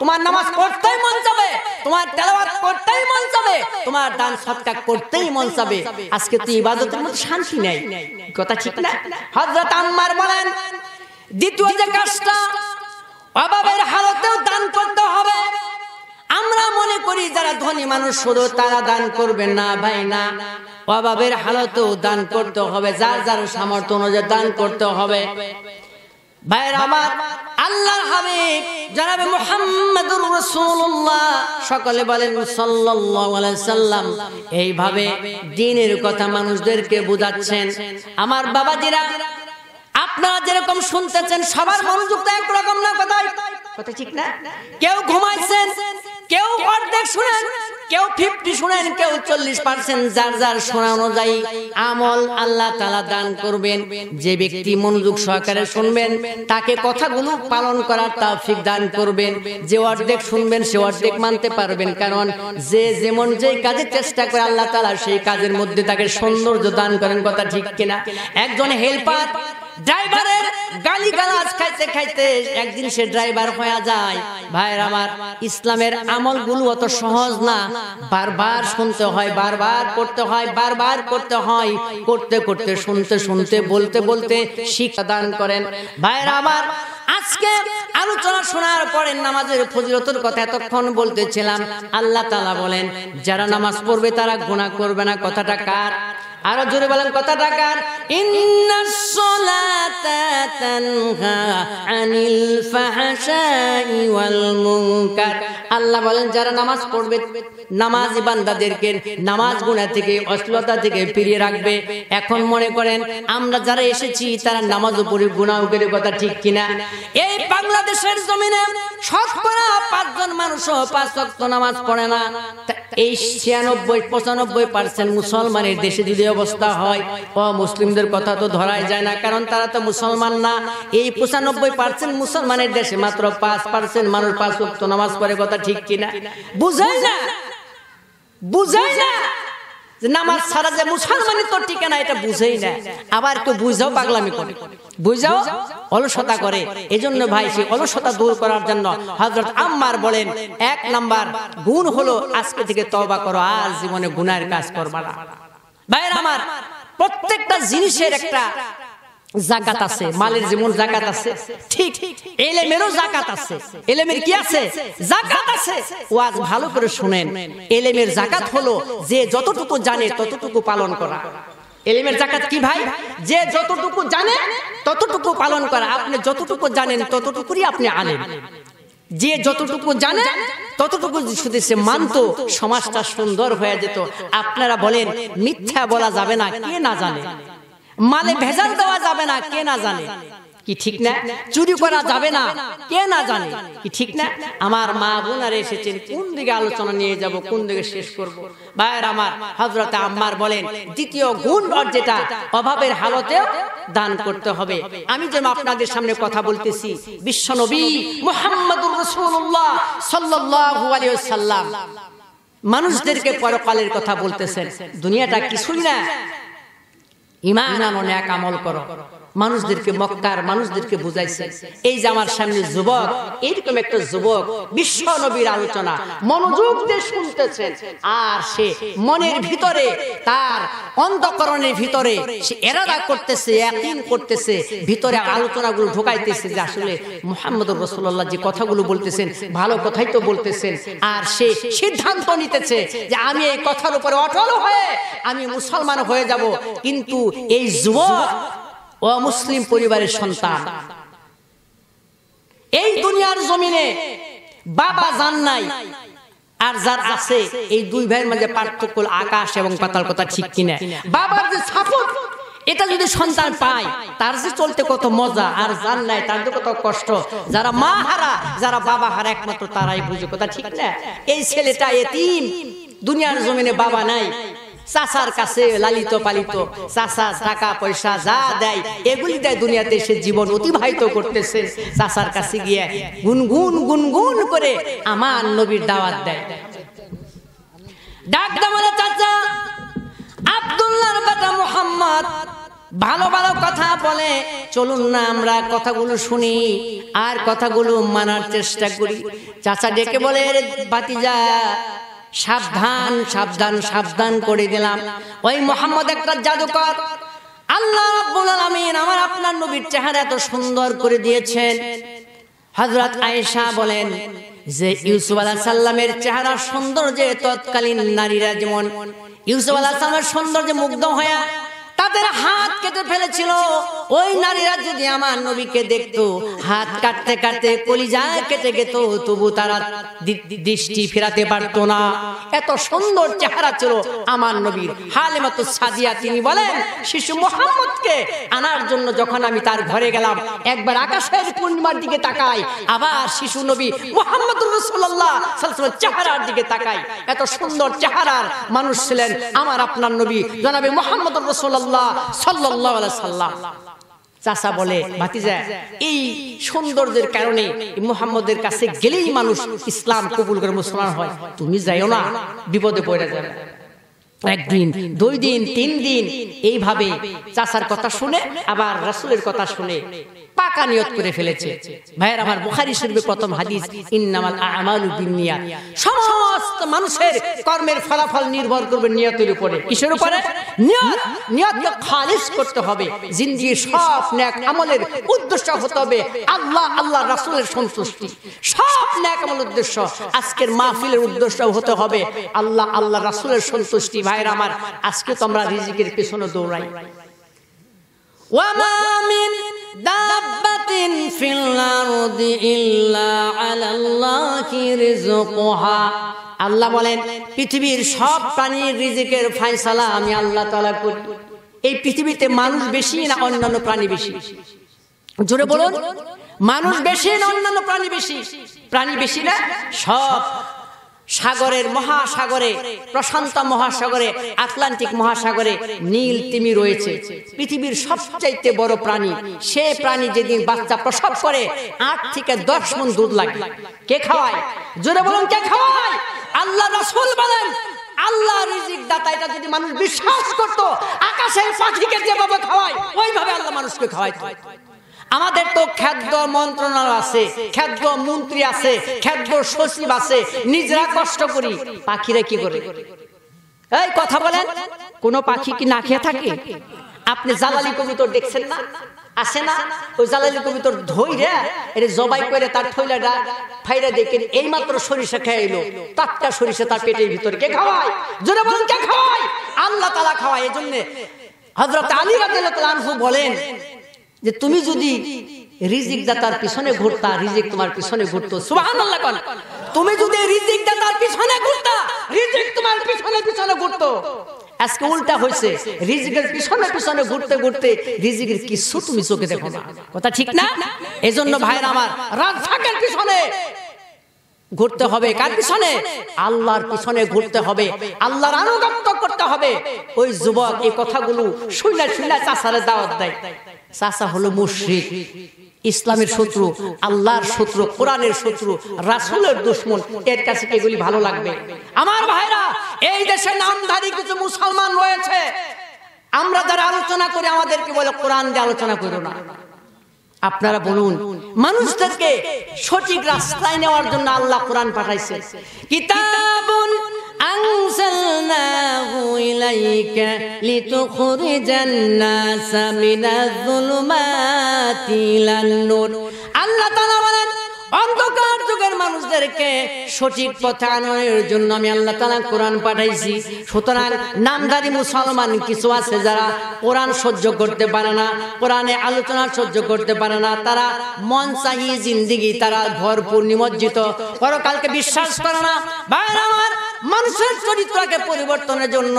তোমার নামাজ পড়তেই মন যাবে তোমার তেলাওয়াত করতেই মন যাবে তোমার দান সৎকার করতেই মন যাবে আজকে তুই ইবাদতের মধ্যে শান্তি নেই কথা ঠিক না হযরত আম্মার বলেন দ্বিতীয় যে কাজটা অভাবের হালতেও দান করতে হবে আমরা মনে করি যারা ধনী মানুষ শুধু তারা দান করবে না ভাই না অভাবের হালতেও দান করতে হবে যার যার সামর্থ্য অনুযায়ী দান করতে হবে ভাইয়ের আমার আল্লাহর হাবিব জানাবে মুহাম্মাদুর সকলে বলেন সাল্লাল্লাহু আলাইহি সাল্লাম এইভাবে দিনের কথা মানুষদেরকে বোঝাচ্ছেন আমার বাবাজিরা আপনারা যেরকম শুনতেছেন সবার মনোযোগ তো একরকম না কথা কথা ঠিক না কেউ ঘুমাইছেন কেউ অর্ধেক শুনেন কেউ ফিফটি শুনেন কেউ চল্লিশ পার্সেন্ট যার যার শোনা অনুযায়ী আমল আল্লাহ তালা দান করবেন যে ব্যক্তি মনোযোগ সহকারে শুনবেন তাকে কথাগুলো পালন করার তাফিক দান করবেন যে অর্ধেক শুনবেন সে অর্ধেক মানতে পারবেন কারণ যে যেমন যেই কাজের চেষ্টা করে আল্লাহ তালা সেই কাজের মধ্যে তাকে সৌন্দর্য দান করেন কথা ঠিক কিনা একজন হেল্পার ড্রাইভারের গালি গালাজ খাইতে খাইতে একদিন সে ড্রাইভার হয়ে যায় ভাই আমার ইসলামের আমলগুলো অত সহজ না বারবার শুনতে হয় বারবার করতে হয় বারবার করতে হয় করতে করতে শুনতে শুনতে বলতে বলতে শিক্ষা দান করেন ভাইয়ের আমার আজকে আলোচনা শোনার পরে নামাজের ফজিলতের কথা এতক্ষণ বলতেছিলাম আল্লাহ তালা বলেন যারা নামাজ পড়বে তারা গুণা করবে না কথাটা কার আরো জোরে বলেন কথাটা কার আনিল ফাহশাই ওয়াল মুনকার আল্লাহ বলেন যারা নামাজ পড়বে নামাজ বান্দাদেরকে নামাজ গুণা থেকে অশ্লীলতা থেকে ফিরিয়ে রাখবে এখন মনে করেন আমরা যারা এসেছি তারা নামাজ উপরে গুণা উপরে কথা ঠিক কিনা এই বাংলাদেশের জমিনে শতকরা পাঁচজন মানুষ পাঁচ শক্ত নামাজ পড়ে না এই ছিয়ানব্বই পঁচানব্বই পার্সেন্ট মুসলমানের দেশে যদি অবস্থা হয় ও মুসলিমদের কথা তো ধরাই যায় না কারণ তারা তো মুসলমান না এই পঁচানব্বই পার্সেন্ট মুসলমানের দেশে মাত্র পাঁচ পার্সেন্ট মানুষ পাঁচ শক্ত নামাজ পড়ে কথা ঠিক কিনা বুঝাই না বুঝাই না নামাজ যে ঠিকানা এটা বুঝেই না আবার বুঝাও পাগলামি করে বুঝাও অলসতা করে এজন্য ভাই সেই অলসতা দূর করার জন্য হজরত আম্মার বলেন এক নাম্বার গুণ হলো আজকে থেকে তবা করো আর জীবনে গুনার কাজ করবা না ভাইয়ের আমার প্রত্যেকটা জিনিসের একটা জাকাত আছে মালের যেমন জাকাত আছে ঠিক এলেমেরও জাকাত আছে এলেমের কি আছে জাকাত আছে ভালো করে শুনেন এলেমের জাকাত হলো যে যতটুকু জানে ততটুকু পালন করা জাকাত কি ভাই যে যতটুকু জানে ততটুকু পালন করা আপনি যতটুকু জানেন ততটুকুই আপনি আনেন যে যতটুকু জানে ততটুকু শুধু সে মানত সমাজটা সুন্দর হয়ে যেত আপনারা বলেন মিথ্যা বলা যাবে না কে না জানে মালে ভেজাল দেওয়া যাবে না কে না জানে কি ঠিক না চুরি করা যাবে না কে না জানে কি ঠিক না আমার মা বোনারে এসেছেন কোন দিকে আলোচনা নিয়ে যাব কোন দিকে শেষ করব ভাইয়ের আমার হজরত আম্মার বলেন দ্বিতীয় গুণ যেটা অভাবের হালতে দান করতে হবে আমি যেন আপনাদের সামনে কথা বলতেছি বিশ্বনবী মোহাম্মদুর রসুল্লাহ সাল্লাহ আলিয় মানুষদেরকে পরকালের কথা বলতেছেন দুনিয়াটা কিছুই না ইমান আমনে কামল কৰক মানুষদেরকে মক্কার মানুষদেরকে বুঝাইছে এই যে আমার সামনে যুবক এইরকম একটা যুবক বিশ্ব নবীর আলোচনা মনোযোগ দিয়ে শুনতেছেন আর সে মনের ভিতরে তার অন্তকরণের ভিতরে সে এরাদা করতেছে একদিন করতেছে ভিতরে আলোচনাগুলো ঢোকাইতেছে যে আসলে মোহাম্মদ রসুল্লাহ যে কথাগুলো বলতেছেন ভালো কথাই তো বলতেছেন আর সে সিদ্ধান্ত নিতেছে যে আমি এই কথার উপরে অটল হয়ে আমি মুসলমান হয়ে যাব কিন্তু এই যুবক অমুসলিম পরিবারের সন্তান এই দুনিয়ার জমিনে বাবা জান নাই আর যার আছে এই দুই ভাইয়ের মাঝে পার্থক্য আকাশ এবং পাতাল কথা ঠিক কিনা বাবার যে সাপোর্ট এটা যদি সন্তান পায় তার যে চলতে কত মজা আর জান নাই তার যে কত কষ্ট যারা মা হারা যারা বাবা হারা একমাত্র তারাই বুঝে কথা ঠিক না এই ছেলেটা এতিম দুনিয়ার জমিনে বাবা নাই চাচার কাছে লালিত পালিত চাচা টাকা পয়সা যা দেয় এগুলি দেয় দুনিয়াতে সে জীবন অতিবাহিত করতেছে চাচার কাছে গিয়ে গুনগুন গুনগুন করে আমার নবীর দাওয়াত দেয় আর কথাগুলো মানার চেষ্টা করি চাচা ডেকে বলে বাতিজা সাবধান সাবধান সাবধান করে দিলাম ওই মোহাম্মদ একটা জাদুকর আল্লাহ রাব্বুল আমার আপনার নবীর চেহারা এত সুন্দর করে দিয়েছেন হযরত আয়েশা বলেন যে ইউসুফ আলাহ সাল্লামের চেহারা সুন্দর যে তৎকালীন নারীরা যেমন ইউসুফ আলাহ সাল্লামের সৌন্দর্যে মুগ্ধ হয়ে তাদের হাত কেটে ফেলেছিল ওই নারীরা যদি আমার নবীকে দেখতো হাত কাটতে কাটতে কলিজা কেটে গেত তবু তারা দৃষ্টি ফেরাতে পারত না এত সুন্দর চেহারা ছিল আমার নবীর হালে মতো সাজিয়া তিনি বলেন শিশু মোহাম্মদকে আনার জন্য যখন আমি তার ঘরে গেলাম একবার আকাশের পূর্ণিমার দিকে তাকাই আবার শিশু নবী মোহাম্মদ রসুল্লাহ চেহারার দিকে তাকাই এত সুন্দর চেহারার মানুষ ছিলেন আমার আপনার নবী জনাবি মোহাম্মদ রসুল্লাহ চাষা বলে ভাতিজা এই সৌন্দর্যের কারণে মোহাম্মদের কাছে গেলেই মানুষ ইসলাম কবুল করে মুসলমান হয় তুমি যাইও না বিপদে পড়ে যাবে একদিন দুই দিন তিন দিন এইভাবে চাষার কথা শুনে আবার রাসুলের কথা শুনে পাকা নিয়ত করে ফেলেছে ভাইয়ের আমার বুখারি শরীফে প্রথম হাদিস ইননামাল আমালু বিনিয়াত সমস্ত মানুষের কর্মের ফলাফল নির্ভর করবে নিয়তের উপরে কিসের উপরে নিয়ত নিয়তকে খালিস করতে হবে জিন্দগির সব নেক আমলের উদ্দেশ্য হতে হবে আল্লাহ আল্লাহ রাসূলের সন্তুষ্টি সব নেক আমলের উদ্দেশ্য আজকের মাহফিলের উদ্দেশ্য হতে হবে আল্লাহ আল্লাহ রাসূলের সন্তুষ্টি ভাইয়ের আমার আজকে তোমরা রিজিকের পেছনে দৌড়াই ওয়া মা মিন দা আল্লাহ বলেন পৃথিবীর সব প্রাণীর রিজিকের ফাইসালা আমি আল্লাহ তালা করি এই পৃথিবীতে মানুষ বেশি না অন্যান্য প্রাণী বেশি জোরে বলুন মানুষ বেশি না অন্যান্য প্রাণী বেশি প্রাণী বেশি না সব সাগরের মহাসাগরে প্রশান্ত মহাসাগরে আটলান্টিক মহাসাগরে নীল তিমি রয়েছে পৃথিবীর সবচাইতে বড় প্রাণী সে প্রাণী যেদিন বাচ্চা প্রসব করে আট থেকে দশ মন দুধ লাগে কে খাওয়ায় জোরে বলুন কে খাওয়ায় আল্লাহ রসুল বলেন আল্লাহ রিজিক দাতা এটা যদি মানুষ বিশ্বাস করতো আকাশের পাখিকে যেভাবে খাওয়ায় ওইভাবে আল্লাহ মানুষকে খাওয়ায় আমাদের তো খাদ্য মন্ত্রণালয় আছে খাদ্য মন্ত্রী আছে খাদ্য সচিব আছে নিজেরা কষ্ট করি পাখিরা কি করে এই কথা বলেন কোন পাখি কি না খেয়ে থাকে আপনি জালালি কবিতর দেখছেন না আছে না ওই জালালি কবিতর ধৈরে এর জবাই করে তার থৈলাটা ফাইরা দেখেন এই মাত্র সরিষা খেয়ে এলো টাটকা সরিষা তার পেটের ভিতর কে খাওয়ায় জোরে বলেন কে খাওয়ায় আল্লাহ তালা খাওয়ায় এই জন্য হজরত আলী রাজু বলেন যে তুমি যদি রিজিক দাতার পিছনে ঘুরতা রিজিক তোমার পিছনে ঘুরতো সুবহানাল্লাহ তুমি যদি রিজিক দাতার পিছনে ঘুরতা রিজিক তোমার পিছনে পিছনে ঘুরতো আজকে উল্টা হয়েছে রিজিকের পিছনে পিছনে ঘুরতে ঘুরতে রিজিকের কিছু তুমি চোখে দেখো না কথা ঠিক না এজন্য ভাইরা আমার রাজাকের পিছনে ঘুরতে হবে কার পিছনে আল্লাহর পিছনে ঘুরতে হবে আল্লাহর আনুগত্য করতে হবে ওই যুবক এই কথাগুলো শুনে শুনে চাষারে দাওয়াত দেয় চাচা হলো মুশ্রিক ইসলামের শত্রু আল্লাহর শত্রু কোরআনের শত্রু রাসুলের দুশ্মন এর কাছে এগুলি ভালো লাগবে আমার ভাইরা এই দেশে নামধারী কিছু মুসলমান রয়েছে আমরা যারা আলোচনা করি আমাদেরকে বলে কোরআন দিয়ে আলোচনা করো না আপনারা বলুন মানুষদেরকে সঠিক রাস্তায় নেওয়ার জন্য আল্লাহ কোরআন পাঠাইছে কিতাবুন أنزلناه إليك لتخرج الناس من الظلمات إلى النور আল্লাহ তালা বলেন অন্ধকার যুগের মানুষদেরকে সঠিক পথে আনানোর জন্য আমি আল্লাহ তালা কোরআন পাঠাইছি সুতরাং নামধারী মুসলমান কিছু আছে যারা কোরআন সহ্য করতে পারে না কোরআনে আলোচনা সহ্য করতে পারে না তারা মন চাহি জিন্দিগি তারা ভরপুর নিমজ্জিত পরকালকে বিশ্বাস করে না আমার মানুষের চরিত্রকে পরিবর্তনের জন্য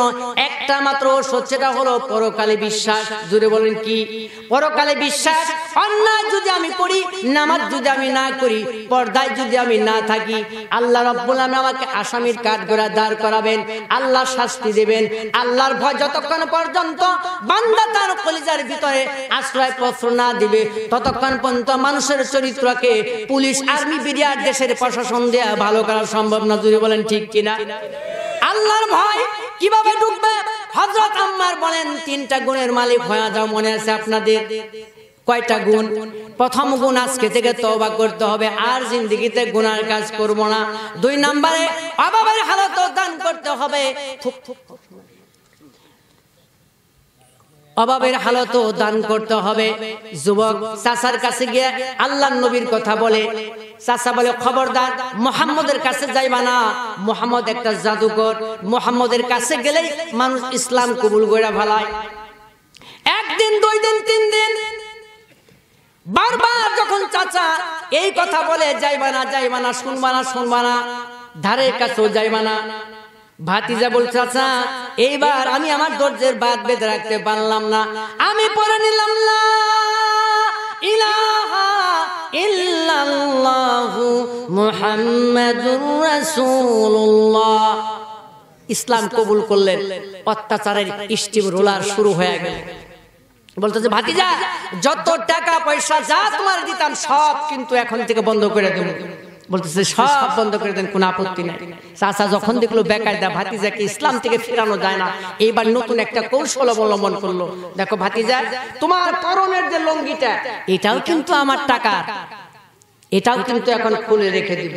একটা মাত্র ওষুধ সেটা হলো পরকালে বিশ্বাস জুড়ে বলেন কি পরকালে বিশ্বাস অন্যায় যদি আমি করি নামাজ যদি আমি না করি পর্দায় যদি আমি না থাকি আল্লাহ রব্বুল আলম আমাকে আসামির কাঠ গোড়া দাঁড় করাবেন আল্লাহ শাস্তি দেবেন আল্লাহর ভয় যতক্ষণ পর্যন্ত বান্দা তার কলিজার ভিতরে আশ্রয় পত্র না দিবে ততক্ষণ পর্যন্ত মানুষের চরিত্রকে পুলিশ আর্মি বিরিয়ার দেশের প্রশাসন দেয়া ভালো করা সম্ভব না যদি বলেন ঠিক কিনা আল্লাহর ভয় কিভাবে ঢুকবে হজরত আম্মার বলেন তিনটা গুণের মালিক হয়ে যাও মনে আছে আপনাদের কয়টা গুণ প্রথম গুণ আজকে থেকে তবা করতে হবে আর জিন্দগিতে গুনার কাজ করব না দুই নম্বরে অভাবের হালত দান করতে হবে অভাবের হালত দান করতে হবে যুবক চাষার কাছে গিয়ে আল্লাহ নবীর কথা বলে চাষা বলে খবরদার মোহাম্মদের কাছে যাইবা না মোহাম্মদ একটা জাদুকর মোহাম্মদের কাছে গেলেই মানুষ ইসলাম কবুল গড়া ভালায় একদিন দুই দিন তিন দিন বারবার যখন চাচা এই কথা বলে যাইবা না শুনবানা শুনবানা শুনবা না শুনবা না কাছেও যাইবা ভাতিজা বলছে চাচা এইবার আমি আমার দরজের বাদ বেঁধে রাখতে পারলাম না আমি পরে নিলাম না ইলাহা ইসলাম কবুল করলেন অত্যাচারের স্টিম রোলার শুরু হয়ে গেল বলতেছে ভাতি যা যত টাকা পয়সা যা তোমার দিতাম সব কিন্তু এখন থেকে বন্ধ করে দেব বলতেছে সব বন্ধ করে দেন কোনো আপত্তি নাই চাষা যখন দেখলো বেকায়দা ভাতিজাকে ইসলাম থেকে ফেরানো যায় না এইবার নতুন একটা কৌশল অবলম্বন করলো দেখো ভাতিজা তোমার পরনের যে লঙ্গিটা এটাও কিন্তু আমার টাকা এটাও কিন্তু এখন খুলে রেখে দিব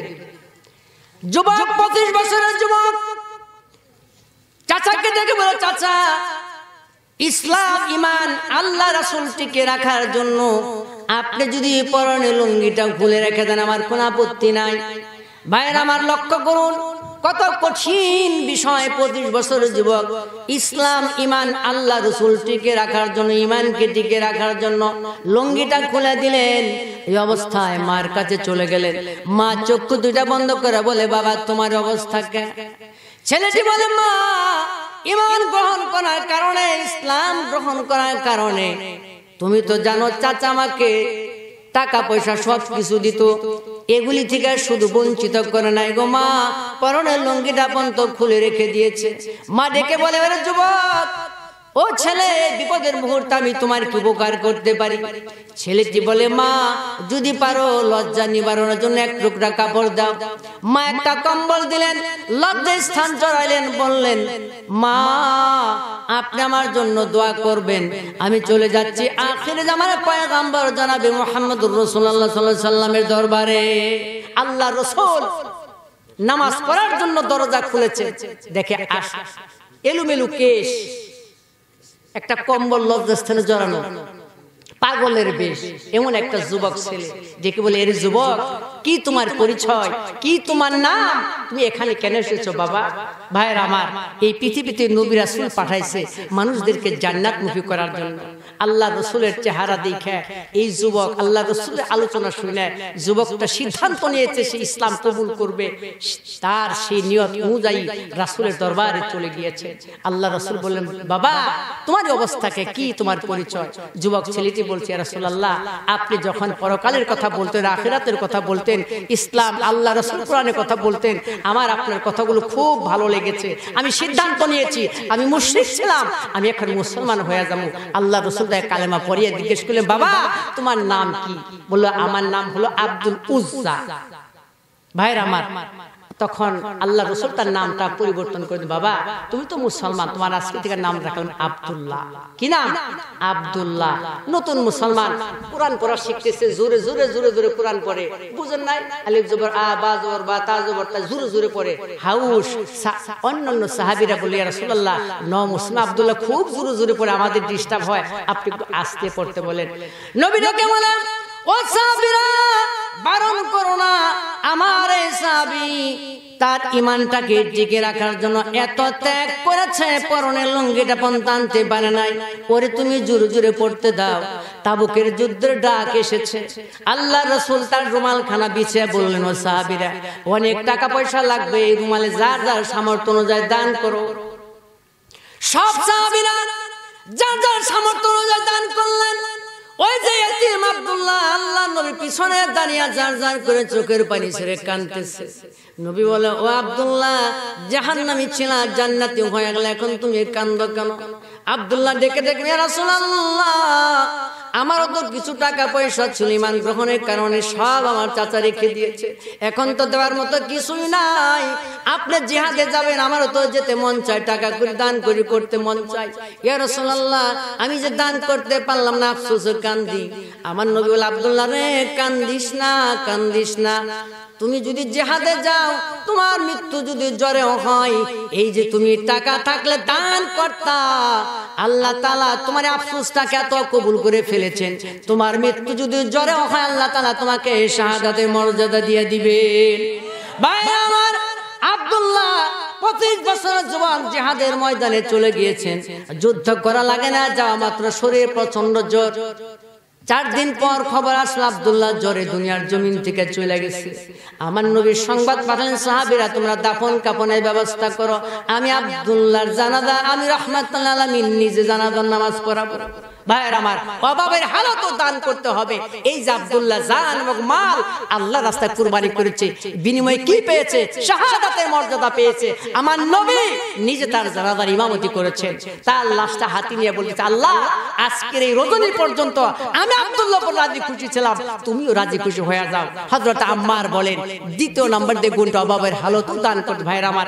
যুবক পঁচিশ বছরের যুবক চাচাকে দেখে বলো চাচা ইসলাম ইমান আল্লাহ রাসুল টিকে রাখার জন্য আপনি যদি পরনে লুঙ্গিটা খুলে রেখে দেন আমার কোন আপত্তি নাই ভাইয়ের আমার লক্ষ্য করুন কত কঠিন বিষয় পঁচিশ বছর যুবক ইসলাম ইমান আল্লাহ রসুল টিকে রাখার জন্য ইমানকে টিকে রাখার জন্য লুঙ্গিটা খুলে দিলেন এই অবস্থায় মার কাছে চলে গেলেন মা চক্ষু দুইটা বন্ধ করে বলে বাবা তোমার অবস্থা কে ছেলেটি বলে মা ইমান গ্রহণ করার কারণে ইসলাম গ্রহণ করার কারণে তুমি তো জানো চাচা আমাকে টাকা পয়সা সব কিছু দিত এগুলি থেকে শুধু বঞ্চিত করে নাই গো মা পরনের লুঙ্গিটা পন্ত খুলে রেখে দিয়েছে মা ডেকে বলে যুবক ও ছেলে বিপদের মুহূর্তে আমি তোমার কি উপকার করতে পারি ছেলেটি বলে মা যদি পারো লজ্জা নিবারণের জন্য এক টুকরা কাপড় দাও মা একটা কম্বল দিলেন লজ্জায় স্থান চড়াইলেন বললেন মা আপনি আমার জন্য দোয়া করবেন আমি চলে যাচ্ছি আখিরে আমার পয়গাম্বর জানাবে মোহাম্মদ রসুল্লাহ সাল্লাহ সাল্লামের দরবারে আল্লাহ রসুল নামাজ পড়ার জন্য দরজা খুলেছে দেখে আস এলুমেলু কেশ একটা কম্বল লজ্জাস্থানে জড়ানো পাগলের বেশ এমন একটা যুবক ছেলে যে কি বলে এর যুবক কি তোমার পরিচয় কি তোমার নাম তুমি এখানে কেন এসেছো বাবা ভাইয়ের আমার এই পৃথিবীতে নবী রাসুল পাঠাইছে মানুষদেরকে জান্নাত জান্নাতমুখী করার জন্য আল্লাহ রসুলের চেহারা দেখে এই যুবক আল্লাহ রসুলের আলোচনা শুনে যুবকটা সিদ্ধান্ত নিয়েছে সে ইসলাম কবুল করবে তার সেই নিয়ত অনুযায়ী রাসুলের দরবারে চলে গিয়েছে আল্লাহ রসুল বললেন বাবা তোমার অবস্থাকে কি তোমার পরিচয় যুবক ছেলেটি বলছে রাসুল আল্লাহ আপনি যখন পরকালের কথা বলতেন আখেরাতের কথা বলতে বলতেন ইসলাম আল্লাহ রসুল কোরআনে কথা বলতেন আমার আপনার কথাগুলো খুব ভালো লেগেছে আমি সিদ্ধান্ত নিয়েছি আমি মুসলিম ছিলাম আমি এখন মুসলমান হয়ে যাবো আল্লাহ রসুল দায় কালেমা পড়িয়ে জিজ্ঞেস করলেন বাবা তোমার নাম কি বললো আমার নাম হলো আব্দুল উজ্জা ভাইয়ের আমার তখন আল্লাহ রসুল তার নামটা পরিবর্তন করে বাবা তুমি তো মুসলমান তোমার আজকে থেকে নাম রাখলেন আবদুল্লাহ কি নাম আবদুল্লাহ নতুন মুসলমান কোরআন পড়া শিখতেছে জোরে জোরে জোরে জোরে কোরআন পড়ে বুঝেন নাই আলিফ জবর আ বা জবর বা তা জবর তা জোরে জোরে পড়ে হাউস অন্যান্য সাহাবিরা বলি ন আবদুল্লাহ খুব জোরে জোরে পড়ে আমাদের ডিস্টার্ব হয় আপনি আসতে আস্তে পড়তে বলেন নবীরা কেমন বারণ করো না আমার সাবি তার ইমানটাকে টিকে রাখার জন্য এত ত্যাগ করেছে পরনের পারে নাই পরে তুমি পড়তে দাও তাবুকের যুদ্ধের ডাক এসেছে আল্লাহ রসুল তার রুমাল খানা বিছিয়ে বললেন ও সাহাবিরা অনেক টাকা পয়সা লাগবে এই রুমালে যার যার সামর্থ্য অনুযায়ী দান করো সব সাহাবিরা যার যার সামর্থ্য অনুযায়ী দান করলেন ওই যে ইয়াতিম আব্দুল্লাহ আল্লাহ নবীর পিছনে দাঁড়িয়ে জার জার করে চোখের পানি ছেড়ে কানতেছে নবী বলে ও আব্দুল্লাহ জাহান্নামী আর জান্নাতি হয়ে গেল এখন তুমি কান্দ কেন আব্দুল্লাহ ডেকে ডেকে রাসূলুল্লাহ আমারও তো কিছু টাকা পয়সা সুলিমান গ্রহণের কারণে সব আমার চাচা রেখে দিয়েছে এখন তো দেওয়ার মতো কিছুই নাই আপনি জিহাদে যাবেন আমারও তো যেতে মন চায় টাকা করে দান করি করতে মন চায় ইয়ার সাল্লাহ আমি যে দান করতে পারলাম না আফসোস কান্দি আমার নবী আব্দুল্লাহ রে কান্দিস না কান্দিস না তুমি যদি জেহাদে যাও তোমার মৃত্যু যদি জ্বরে হয় এই যে তুমি টাকা থাকলে দান কর্তা আল্লাহ তালা তোমার আফসোসটাকে এত কবুল করে ফেলেছেন তোমার মৃত্যু যদি জ্বরে হয় আল্লাহ তালা তোমাকে শাহাদাতের মর্যাদা দিয়ে দিবে ভাই আমার আবদুল্লাহ পঁচিশ বছর জবান জেহাদের ময়দানে চলে গিয়েছেন যুদ্ধ করা লাগে না যাওয়া মাত্র শরীর প্রচন্ড জোর চার দিন পর খবর আসলো আবদুল্লাহ জ্বরে দুনিয়ার জমিন থেকে চলে গেছে আমার নবীর সংবাদ পাঠালেন সাহাবিরা তোমরা দাফন কাপনের ব্যবস্থা করো আমি আবদুল্লাহর জানাজা আমি রহমাতুল্লাহ আলমিন নিজে জানাজার নামাজ পড়াবো ভাইয়ের আমার অভাবের হালত দান করতে হবে এই যে আবদুল্লাহ জান এবং মাল আল্লাহ রাস্তায় কুরবানি করেছে বিনিময়ে কি পেয়েছে শাহাদাতের মর্যাদা পেয়েছে আমার নবী নিজে তার জানাজার ইমামতি করেছেন তার লাশটা হাতি নিয়ে বলেছে আল্লাহ আজকের এই রজনী পর্যন্ত আমি আব্দুল্লাহ রাজি খুশি তুমিও রাজি খুশি হয়ে যাও দ্বিতীয় নাম্বার দিয়ে গুণটা অভাবের হালতও দান করতে ভাইয়ের আমার